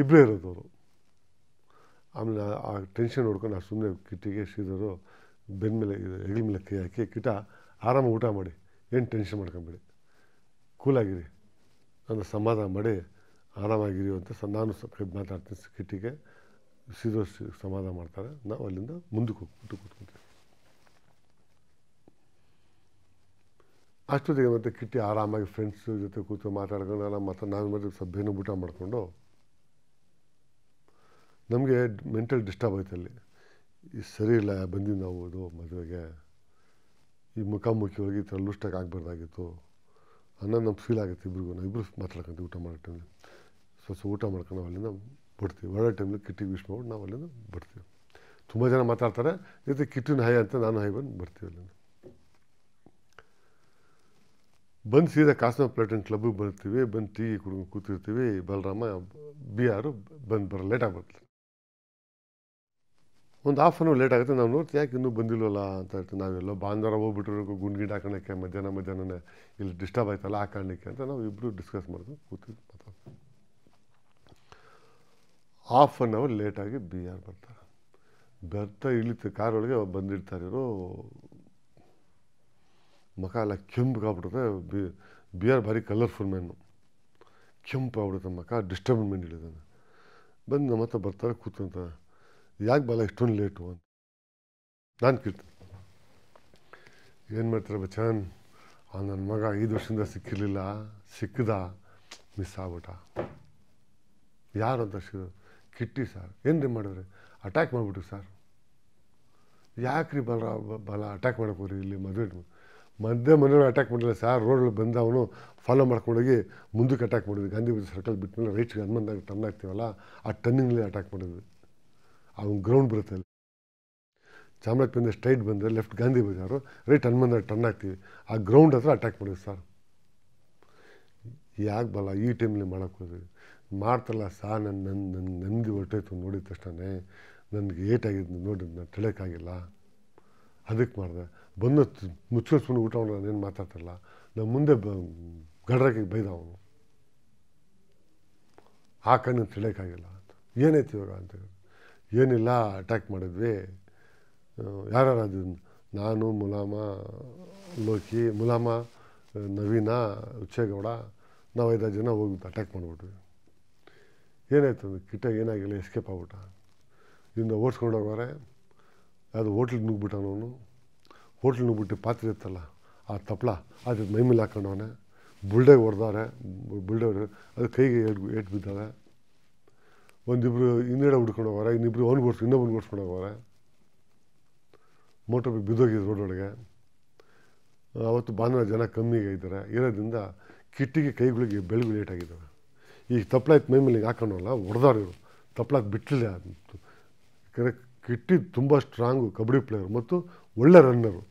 ಇಬ್ಬರೇ ಇರೋದವರು ಆಮೇಲೆ ಆ ಟೆನ್ಷನ್ ನೋಡ್ಕೊಂಡು ಆ ಸುಮ್ಮನೆ ಕಿಟ್ಟಿಗೆ ಸೀದರು ಬೆನ್ನ ಮೇಲೆ ಹೆಗಲ ಮೇಲೆ ಕೈ ಹಾಕಿ ಕಿಟ ಆರಾಮಾಗಿ ಊಟ ಮಾಡಿ ಏನು ಟೆನ್ಷನ್ ಮಾಡ್ಕೊಂಬಿಡಿ ಕೂಲಾಗಿರಿ ನಾನು ಸಮಾಧಾನ ಮಾಡಿ ಆರಾಮಾಗಿರಿ ಅಂತ ಸ ನಾನು ಮಾತಾಡ್ತೀನಿ ಕಿಟ್ಟಿಗೆ ಸೀದೋ ಸಮಾಧಾನ ಮಾಡ್ತಾರೆ ನಾವು ಅಲ್ಲಿಂದ ಮುಂದಕ್ಕೆ ಹೋಗ್ಬಿಟ್ಟು ಕೂತ್ಕೊತೀವಿ ಅಷ್ಟೊತ್ತಿಗೆ ಮತ್ತೆ ಕಿಟ್ಟಿ ಆರಾಮಾಗಿ ಫ್ರೆಂಡ್ಸ್ ಜೊತೆ ಕೂತು ಮಾತಾಡ್ಕೊಂಡು ಎಲ್ಲ ಮತ್ತೆ ನಾನು ಮತ್ತೆ ಸಭೆನೂ ಊಟ ಮಾಡಿಕೊಂಡು ನಮಗೆ ಮೆಂಟಲ್ ಡಿಸ್ಟರ್ಬ್ ಆಯ್ತು ಅಲ್ಲಿ ಈ ಸರಿ ಇಲ್ಲ ಬಂದಿದ್ದು ನಾವು ಇದು ಮದುವೆಗೆ ಈ ಮುಖಾಮುಖಿ ಒಳಗೆ ಈ ಥರ ಲೂಸ್ಟಾಗಿ ಆಗಬಾರ್ದಾಗಿತ್ತು ಅನ್ನೋ ನಮ್ಗೆ ಫೀಲ್ ಆಗುತ್ತೆ ಇಬ್ರಿಗೂ ನಾವು ಇಬ್ಬರು ಮಾತಾಡ್ಕೊಂತೀವಿ ಊಟ ಮಾಡೋ ಟೈಮಲ್ಲಿ ಸ್ವಲ್ಪ ಊಟ ಮಾಡ್ಕೊಂಡು ನಾವು ಅಲ್ಲಿಂದ ಬಿಡ್ತೀವಿ ಒಳ್ಳೆ ಟೈಮಲ್ಲಿ ಕಿಟ್ಟಿಗೆ ವಿಶ್ ಮಾಡಿ ನಾವು ಅಲ್ಲಿಂದ ಬಿಡ್ತೀವಿ ತುಂಬ ಜನ ಮಾತಾಡ್ತಾರೆ ಜೊತೆ ಕಿಟ್ಟಿನ ಹೈ ಅಂತ ನಾನು ಹೈ ಬಂದು ಬರ್ತೀವಿ ಅಲ್ಲಿಂದ ಬಂದು ಸೀದಾ ಕಾಸ್ಮ ಪ್ಲೇಟನ್ ಕ್ಲಬ್ಗೆ ಬರ್ತೀವಿ ಬಂದು ಟೀ ಕುಡ್ಕೊಂಡು ಕೂತಿರ್ತೀವಿ ಬಲರಾಮ ಬಿ ಆರು ಬಂದು ಬರೋ ಲೇಟಾಗಿ ಬರ್ತೀವಿ ಒಂದು ಹಾಫ್ ಅನ್ ಅವರ್ ಲೇಟ್ ಆಗುತ್ತೆ ನಾವು ನೋಡ್ತೀವಿ ಯಾಕೆ ಇನ್ನೂ ಬಂದಿಲ್ಲವಲ್ಲ ಅಂತ ಹೇಳ್ತೀವಿ ನಾವೆಲ್ಲೋ ಬಾಂಧವ್ರ ಹೋಗ್ಬಿಟ್ಟಿರೋ ಗುಂಡ್ಗಿಡ್ ಹಾಕೋಣಕ್ಕೆ ಮಧ್ಯಾಹ್ನ ಮಧ್ಯಾಹ್ನ ಇಲ್ಲಿ ಡಿಸ್ಟರ್ಬ್ ಆಯ್ತಲ್ಲ ಆ ಕಾರಣಕ್ಕೆ ಅಂತ ನಾವು ಇಬ್ಬರು ಡಿಸ್ಕಸ್ ಮಾಡ್ತೀವಿ ಕೂತಿದ್ವಿ ಮಾತಾಡ್ತೀವಿ ಹಾಫ್ ಆನ್ ಅವರ್ ಲೇಟಾಗಿ ಬಿ ಆರ್ ಬರ್ತಾರೆ ಬರ್ತಾ ಇಳಿತು ಒಳಗೆ ಬಂದಿರ್ತಾರೆ ಇವರು ಮಖ ಎಲ್ಲ ಕೆಂಪುಗಾಗ್ಬಿಡುತ್ತೆ ಬಿ ಬಿ ಆರ್ ಭಾರಿ ಕಲರ್ಫುಲ್ ಮೇನು ಕೆಂಪು ಆಗ್ಬಿಡುತ್ತೆ ಮಖ ಡಿಸ್ಟರ್ಬ್ ಮೆನ್ ಇಳಿದ ಬಂದು ನಮ್ಮ ಹತ್ರ ಬರ್ತಾರೆ ಕೂತಂತ ಯಾಕೆ ಬಲ ಇಷ್ಟೊಂದು ಲೇಟು ಅಂತ ನಾನು ಕೇಳ್ತೀನಿ ಏನು ಮಾಡ್ತಾರೆ ಬಚ್ಚನ್ ಆ ನನ್ನ ಮಗ ಐದು ವರ್ಷದಿಂದ ಸಿಕ್ಕಿರಲಿಲ್ಲ ಸಿಕ್ಕದ ಮಿಸ್ ಆಗ್ಬಿಟ್ಟ ಯಾರು ಅಂತ ಕಿಟ್ಟಿ ಸರ್ ಏನು ರೀ ಮಾಡಿದ್ರಿ ಅಟ್ಯಾಕ್ ಮಾಡಿಬಿಟ್ರಿ ಸರ್ ಯಾಕೆ ರೀ ಬಲ ಬಲ ಅಟ್ಯಾಕ್ ಮಾಡಕ್ಕೆ ಇಲ್ಲಿ ಮದುವೆ ಮಧ್ಯೆ ಮನೆಯವ್ರು ಅಟ್ಯಾಕ್ ಮಾಡಿಲ್ಲ ಸರ್ ರೋಡ್ ಬಂದ ಅವನು ಫಾಲೋ ಮಾಡ್ಕೊಂಡೋಗಿ ಮುಂದಕ್ಕೆ ಅಟ್ಯಾಕ್ ಮಾಡಿದ್ವಿ ಗಾಂಧಿ ಸರ್ಕಲ್ ಬಿಟ್ಟ ರೈಟ್ಗೆ ಹನುಮಂದಾಗ ಟರ್ನ್ ಆಗ್ತೀವಲ್ಲ ಆ ಟರ್ನಿಂಗ್ನಲ್ಲಿ ಅಟ್ಯಾಕ್ ಮಾಡಿದ್ವಿ ಅವನು ಗ್ರೌಂಡ್ ಬರುತ್ತೆ ಅಲ್ಲಿ ಚಾಮರಾಜಪೇಟೆ ಸ್ಟ್ರೈಟ್ ಬಂದರೆ left Gandhi Bazaar right Hanumantha turn ಆಗ್ತೀವಿ ಆ ಗ್ರೌಂಡ್ ಹತ್ರ ಅಟ್ಯಾಕ್ ಮಾಡಿದ್ವಿ ಸರ್ ಯಾಕೆ ಬಲ್ಲ ಈ ಟೈಮಲ್ಲಿ ಮಾಡೋಕ್ಕೆ ಹೋದ್ವಿ ಮಾಡ್ತಲ್ಲ ಸಾ ನನ್ನ ನನ್ನ ನನ್ನ ನನಗೆ ಹೊರಟೋಯ್ತು ನೋಡಿದ ತಕ್ಷಣ ನನಗೆ ಏಟಾಗಿದ್ದು ನೋಡಿ ನಾನು ತಿಳಿಯೋಕ್ಕಾಗಿಲ್ಲ ಅದಕ್ಕೆ ಮಾಡಿದೆ ಬಂದು ಮುಚ್ಚಿಸ್ಕೊಂಡು ಊಟ ನಾನು ಏನು ಮಾತಾಡ್ತಲ್ಲ ನಮ್ಮ ಮುಂದೆ ಬ ಗಡ್ರಕ್ಕೆ ಬೈದ ಅವನು ಆ ಕಣ್ಣು ತಿಳಿಯೋಕ್ಕಾಗಿಲ್ಲ ಏನೈತಿ ಇವಾಗ ಅಂತ ಏನಿಲ್ಲ ಅಟ್ಯಾಕ್ ಮಾಡಿದ್ವಿ ಯಾರ್ಯಾರು ನಾನು ಮುಲಾಮ ಲೋಕಿ ಮುಲಾಮ ನವೀನ ಉಚ್ಚೇಗೌಡ ನಾವು ಐದಾರು ಜನ ಹೋಗಿ ಅಟ್ಯಾಕ್ ಮಾಡಿಬಿಟ್ವಿ ಏನಾಯ್ತು ಕಿಟ ಏನಾಗಿಲ್ಲ ಎಸ್ಕೇಪ್ ಆಗ್ಬಿಟ್ಟ ಇಂದ ಓಡಿಸ್ಕೊಂಡು ಹೋಗೋರೆ ಅದು ಹೋಟ್ಲಿಗೆ ನುಗ್ಬಿಟ್ಟವನು ಹೋಟ್ಲ್ ನುಗ್ಬಿಟ್ಟು ಪಾತ್ರೆ ಇತ್ತಲ್ಲ ಆ ತಪ್ಪಲ ಅದು ಮೈಮೇಲೆ ಮೇಲೆ ಹಾಕೊಂಡವನೆ ಬುಲ್ಡೆಗೆ ಹೊಡೆದವ್ರೆ ಬುಲ್ಡೆ ಅದು ಕೈಗೆ ಏಟ್ ಬಿದ್ದಾವೆ ಒಂದಿಬ್ರು ಹಿಂದೇಡ ಹುಡ್ಕೊಂಡು ಹೋಗೋರ ಇನ್ನಿಬ್ರು ಅವ್ನು ಓಡಿಸ್ ಇನ್ನೊಬ್ಬನ ಓಡಿಸ್ಕೊಂಡು ಹೋಗೋರ ಮೋಟರ್ ಬಿದ್ದೋಗಿದೆ ರೋಡೊಳಗೆ ಅವತ್ತು ಭಾನುವಾರ ಜನ ಕಮ್ಮಿ ಆಗಿದ್ದಾರೆ ಇರೋದ್ರಿಂದ ಕಿಟ್ಟಿಗೆ ಕೈಗಳಿಗೆ ಲೇಟ್ ಲೇಟಾಗಿದ್ದಾವೆ ಈಗ ತಪ್ಪಲ ಇತ್ತು ಮೈ ಮೇಲೆ ಹಾಕೊಂಡಲ್ಲ ಹೊಡೆದವ್ರು ಇವರು ತಪ್ಪಲ ಬಿಟ್ಟಲಿಲ್ಲ ಯಾಕಂದರೆ ಕಿಟ್ಟಿ ತುಂಬ ಸ್ಟ್ರಾಂಗು ಕಬಡ್ಡಿ ಪ್ಲೇಯರು ಮತ್ತು ಒಳ್ಳೆ ರನ್ನರು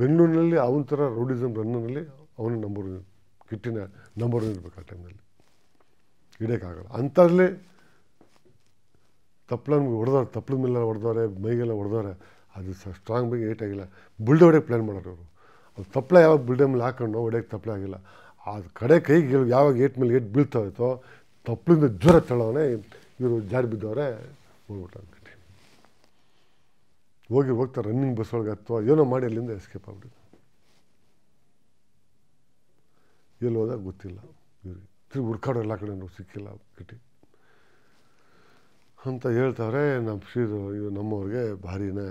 ಬೆಂಗಳೂರಿನಲ್ಲಿ ಅವನ ಥರ ರೌಡಿಸಮ್ ರನ್ನರ್ನಲ್ಲಿ ಅವನ ನಂಬರ್ ಕಿಟ್ಟಿನ ನಂಬರ್ ಇರಬೇಕು ಆ ಟೈಮಲ್ಲಿ ಇಡೋಕ್ಕಾಗಲ್ಲ ಅಂಥದ್ರಲ್ಲಿ ತಪ್ಪಲನ್ನು ಹೊಡೆದವ್ರೆ ತಪ್ಪಲ ಮೇಲೆ ಹೊಡೆದವ್ರೆ ಮೈಗೆಲ್ಲ ಹೊಡೆದವ್ರೆ ಅದು ಸ ಸ್ಟ್ರಾಂಗ್ ಬೇಗ ಆಗಿಲ್ಲ ಬಿಲ್ಡೋ ಹೊಡೆಯೋಕ್ಕೆ ಪ್ಲ್ಯಾನ್ ಮಾಡೋರು ಅವರು ಅದು ತಪ್ಪಲ ಯಾವಾಗ ಬುಲ್ಡೆ ಮೇಲೆ ಹಾಕೊಂಡು ಹೊಡೆಯೋಕ್ಕೆ ತಪ್ಪಲೆ ಆಗಿಲ್ಲ ಆ ಕಡೆ ಕೈಗೆ ಯಾವಾಗ ಏಟ್ ಮೇಲೆ ಏಟ್ ಬೀಳ್ತಾವೈತೋ ತಪ್ಪಲಿಂದ ಜ್ವರ ತಳವನೇ ಇವರು ಜಾರಿ ಬಿದ್ದವ್ರೆ ಹೋಗ್ಬಿಟ್ಟು ಹೋಗಿ ಹೋಗ್ತಾ ರನ್ನಿಂಗ್ ಬಸ್ ಒಳಗೆ ಅಥವಾ ಏನೋ ಮಾಡಿ ಅಲ್ಲಿಂದ ಎಸ್ಕೇಪ್ ಆಗ್ಬಿಟ್ಟು ಎಲ್ಲಿ ಹೋದಾಗ ಗೊತ್ತಿಲ್ಲ ಇವ್ರಿಗೆ ತಿರುಗಿ ಹುಡ್ಕಾಡೋ ಎಲ್ಲ ಕಡೆ ಸಿಕ್ಕಿಲ್ಲ ಕಟ್ಟಿ ಅಂತ ಹೇಳ್ತಾರೆ ನಮ್ಮ ಶ್ರೀರು ಇವು ನಮ್ಮವ್ರಿಗೆ ಭಾರಿನೇ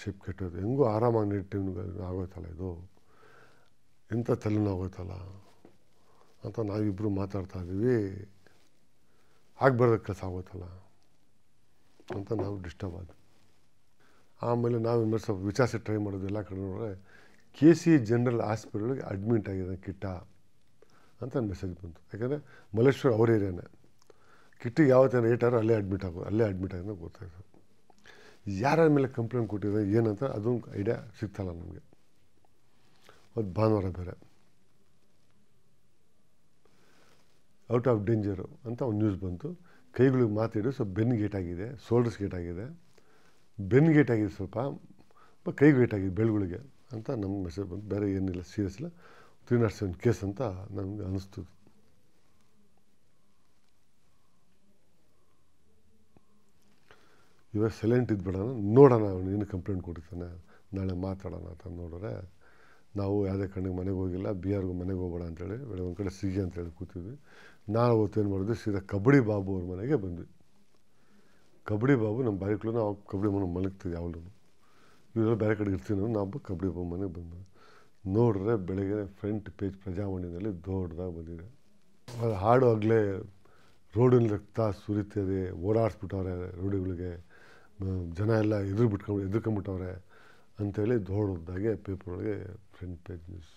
ಶಿಪ್ ಕೆಟ್ಟೋದು ಹೆಂಗೂ ಆರಾಮಾಗಿ ನೀಟ್ಟು ಆಗೋಯ್ತಲ್ಲ ಇದು ಎಂಥ ತಲೆನೋಗೋಯ್ತಲ್ಲ ಅಂತ ನಾವಿಬ್ಬರು ಮಾತಾಡ್ತಾ ಇದ್ದೀವಿ ಆಗಬಾರ್ದ ಕೆಲಸ ಆಗೋತಲ್ಲ ಅಂತ ನಾವು ಡಿಸ್ಟರ್ಬ್ ಆದ್ವಿ ಆಮೇಲೆ ನಾವು ಮೇಲೆ ಸ್ವಲ್ಪ ವಿಚಾರಿಸಿ ಟ್ರೈ ಮಾಡೋದು ಎಲ್ಲ ಕಡೆ ನೋಡಿದ್ರೆ ಕೆ ಸಿ ಜನರಲ್ ಹಾಸ್ಪಿಟಲ್ಗೆ ಅಡ್ಮಿಟ್ ಆಗಿದೆ ಕಿಟ್ಟ ಅಂತ ಮೆಸೇಜ್ ಬಂತು ಯಾಕೆಂದರೆ ಮಲ್ಲೇಶ್ವರ ಅವ್ರ ಏರಿಯಾನೇ ಕಿಟ್ಟಿ ಯಾವತ್ತೇನು ಆದರೂ ಅಲ್ಲೇ ಅಡ್ಮಿಟ್ ಆಗೋ ಅಲ್ಲೇ ಅಡ್ಮಿಟ್ ಆಗೋದು ಗೊತ್ತಾಯಿತು ಯಾರ ಮೇಲೆ ಕಂಪ್ಲೇಂಟ್ ಕೊಟ್ಟಿದೆ ಏನಂತ ಅದೊಂದು ಐಡಿಯಾ ಸಿಗ್ತಲ್ಲ ನಮಗೆ ಅದು ಭಾನುವಾರ ಬೇರೆ ಔಟ್ ಆಫ್ ಡೇಂಜರು ಅಂತ ಒಂದು ನ್ಯೂಸ್ ಬಂತು ಕೈಗಳಿಗೆ ಮಾತಾಡಿ ಸ್ವಲ್ಪ ಬೆನ್ ಗೇಟ್ ಆಗಿದೆ ಶೋಲ್ಡರ್ಸ್ ಗೇಟ್ ಆಗಿದೆ ಬೆನ್ ಗೇಟ್ ಆಗಿದೆ ಸ್ವಲ್ಪ ಕೈ ಗೇಟ್ ಆಗಿದೆ ಬೆಳ್ಗಳಿಗೆ ಅಂತ ನಮ್ಮ ಮೆಸೇಜ್ ಬಂತು ಬೇರೆ ಏನಿಲ್ಲ ಸೀರಿಯಸ್ ಇಲ್ಲ ತ್ರೀ ನಾಟ್ ಸೆವೆನ್ ಕೇಸ್ ಅಂತ ನಮಗೆ ಅನಿಸ್ತು ಇವಾಗ ಸೈಲೆಂಟ್ ಇದ್ಬಿಡೋಣ ನೋಡೋಣ ಅವನು ಏನು ಕಂಪ್ಲೇಂಟ್ ಕೊಡ್ತಾನೆ ನಾಳೆ ಮಾತಾಡೋಣ ಅಂತ ನೋಡಿದ್ರೆ ನಾವು ಯಾವುದೇ ಕಣ್ಣಿಗೆ ಮನೆಗೆ ಹೋಗಿಲ್ಲ ಬಿ ಆರ್ಗೂ ಮನೆಗೆ ಹೋಗೋಣ ಅಂತೇಳಿ ಬೆಳಗ್ಗೆ ಒಂದು ಕಡೆ ಸಿಗಿ ಅಂತೇಳಿ ಕೂತಿದ್ವಿ ನಾಳೆ ಹೊತ್ತೇನು ಮಾಡಿದ್ವಿ ಸೀದಾ ಕಬಡ್ಡಿ ಬಾಬು ಅವ್ರ ಮನೆಗೆ ಬಂದ್ವಿ ಕಬಡ್ಡಿ ಬಾಬು ನಮ್ಮ ಬಾಯಿಕ್ಲೂ ನಾವು ಕಬಡ್ಡಿ ಮನೆ ಮಲಗ್ತೀವಿ ಯಾವಾಗಲೂ ಇವರೆಲ್ಲ ಬೇರೆ ಕಡೆ ಇರ್ತೀನಿ ನಾವು ಕಬಡ್ಡಿ ಬಾಬು ಮನೆಗೆ ಬಂದ್ವಿ ನೋಡಿದ್ರೆ ಬೆಳಗ್ಗೆ ಫ್ರಂಟ್ ಪೇಜ್ ಪ್ರಜಾವಾಣಿಯಲ್ಲಿ ದೊಡ್ಡದಾಗಿ ಬಂದಿದೆ ಅದು ಹಾಡು ಆಗಲೇ ರೋಡಿನ ರಕ್ತ ಸುರಿತದೆ ಓಡಾಡಿಸ್ಬಿಟ್ಟವ್ರೆ ರೋಡಿಗಳಿಗೆ ಜನ ಎಲ್ಲ ಎದುರು ಬಿಟ್ಕೊಂಡು ಎದುರ್ಕೊಂಡ್ಬಿಟ್ಟವ್ರೆ ಅಂಥೇಳಿ ದೊಡ್ಡದಾಗೆ ಒಳಗೆ front page news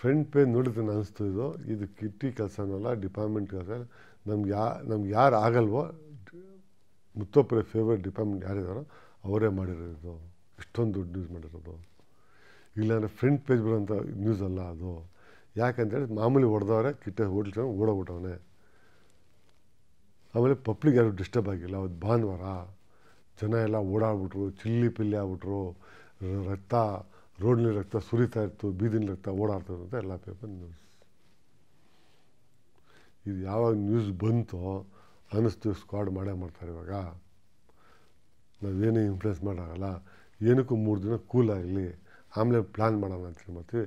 front page ನೋಡಿದ್ರೆ ಅನಿಸ್ತು ಇದು ಇದು ಕಿಟ್ಟಿ ಕೆಲಸನಲ್ಲ ಡಿಪಾರ್ಟ್ಮೆಂಟ್ ಕೆಲಸ ನಮ್ಗೆ ಯಾ ನಮ್ಗೆ ಯಾರು ಆಗಲ್ವೋ ಮುತ್ತೊಬ್ಬರೇ ಫೇವ್ರೇಟ್ ಡಿಪಾರ್ಟ್ಮೆಂಟ್ ಯಾರಿದಾರೋ ಅವರೇ ಮಾಡಿರೋದು ಇಷ್ಟೊಂದು ದೊಡ್ಡ ನ್ಯೂಸ್ ಮಾಡಿರೋದು ಇಲ್ಲಾಂದರೆ ಫ್ರಂಟ್ ಪೇಜ್ ಬರೋಂಥ ನ್ಯೂಸ್ ಅಲ್ಲ ಅದು ಯಾಕಂತೇಳಿ ಮಾಮೂಲಿ ಹೊಡೆದವ್ರೆ ಕಿಟ್ಟ ಹೋಟ್ಲು ಓಡೋಗ್ಬಿಟ್ಟವನೇ ಆಮೇಲೆ ಪಬ್ಲಿಕ್ ಯಾರು ಡಿಸ್ಟರ್ಬ್ ಆಗಿಲ್ಲ ಅವತ್ತು ಭಾನುವಾರ ಜನ ಎಲ್ಲ ಓಡಾಡ್ಬಿಟ್ರು ಚಿಲ್ಲಿ ಪಿಲ್ಲಿ ಆಗ್ಬಿಟ್ರು ರಕ್ತ ರೋಡ್ನಲ್ಲಿ ರಕ್ತ ಸುರಿತಾ ಇತ್ತು ಬೀದಿನ ರಕ್ತ ಓಡಾಡ್ತಾ ಅಂತ ಎಲ್ಲ ಪೇಪರ್ ನ್ಯೂಸ್ ಇದು ಯಾವಾಗ ನ್ಯೂಸ್ ಬಂತೋ ಅನ್ನಿಸ್ತು ಸ್ಕ್ವಾಡ್ ಮಾಡೇ ಮಾಡ್ತಾರೆ ಇವಾಗ ನಾವೇನೇ ಇನ್ಫ್ಲೂಯೆನ್ಸ್ ಮಾಡೋಕ್ಕಲ್ಲ ಏನಕ್ಕೂ ಮೂರು ದಿನ ಕೂಲ್ ಆಗಲಿ ಆಮೇಲೆ ಪ್ಲ್ಯಾನ್ ಮಾಡೋಣ ಅಂತ ಹೇಳ್ಬರ್ತೀವಿ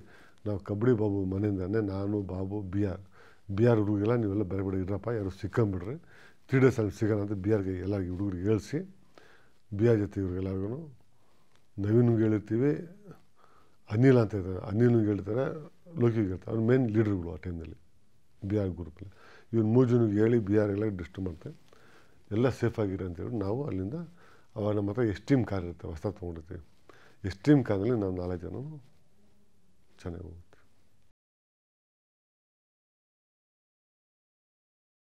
ನಾವು ಕಬಡ್ಡಿ ಬಾಬು ಮನೆಯಿಂದಾನೆ ನಾನು Babu B R B R ಹುಡುಗಿಲ್ಲ ನೀವೆಲ್ಲ ಬೇರೆ ಬೇರೆ ಇರಪ್ಪ ಯಾರು ಸಿಕ್ಕಂಬಿಡ್ರಿ ತ್ರೀ ಡೇಸ್ ಅಲ್ಲಿ ಸಿಗೋಣ ಅಂತ ಬಿ ಆರ್ಗೆ ಎಲ್ಲ ಹುಡುಗರಿಗೆ ಹೇಳಿಸಿ ಬಿ ಆರ್ ಜೊತೆ ಎಲ್ಲರಿಗೂ ನವೀನ್ಗೆ ಹೇಳಿರ್ತೀವಿ ಅನಿಲ್ ಅಂತ ಇರ್ತಾರೆ ಅನಿಲ್ಗೆ ಹೇಳ್ತಾರೆ ಲೋಕಿಗೆ ಹೇಳ್ತಾರೆ ಅವ್ರು ಮೇನ್ ಲೀಡ್ರ್ಗಳು ಆ ಟೈಮ್ನಲ್ಲಿ ಬಿ ಆರ್ ಗ್ರೂಪಲ್ಲಿ ಇವ್ರು ಮೂರು ಜನಕ್ಕೆ ಹೇಳಿ ಬಿ ಆರ್ ಎಲ್ಲ ಡಿಸ್ಟರ್ಬ್ ಮಾಡ್ತಾರೆ ಎಲ್ಲ ಅಂತ ಹೇಳಿ ನಾವು ಅಲ್ಲಿಂದ ಅವಾಗ ನಮ್ಮ ಹತ್ರ ಎಷ್ಟು ಕಾರ್ ಇರುತ್ತೆ ಹೊಸ ತೊಗೊಂಡಿರ್ತೀವಿ ಎಷ್ಟು ಟೀಮ್ ಕಾರ್ನಲ್ಲಿ ನಾವು ನಾಲ್ಕು ಜನ ಚೆನ್ನಾಗಿ ಹೋಗುತ್ತೆ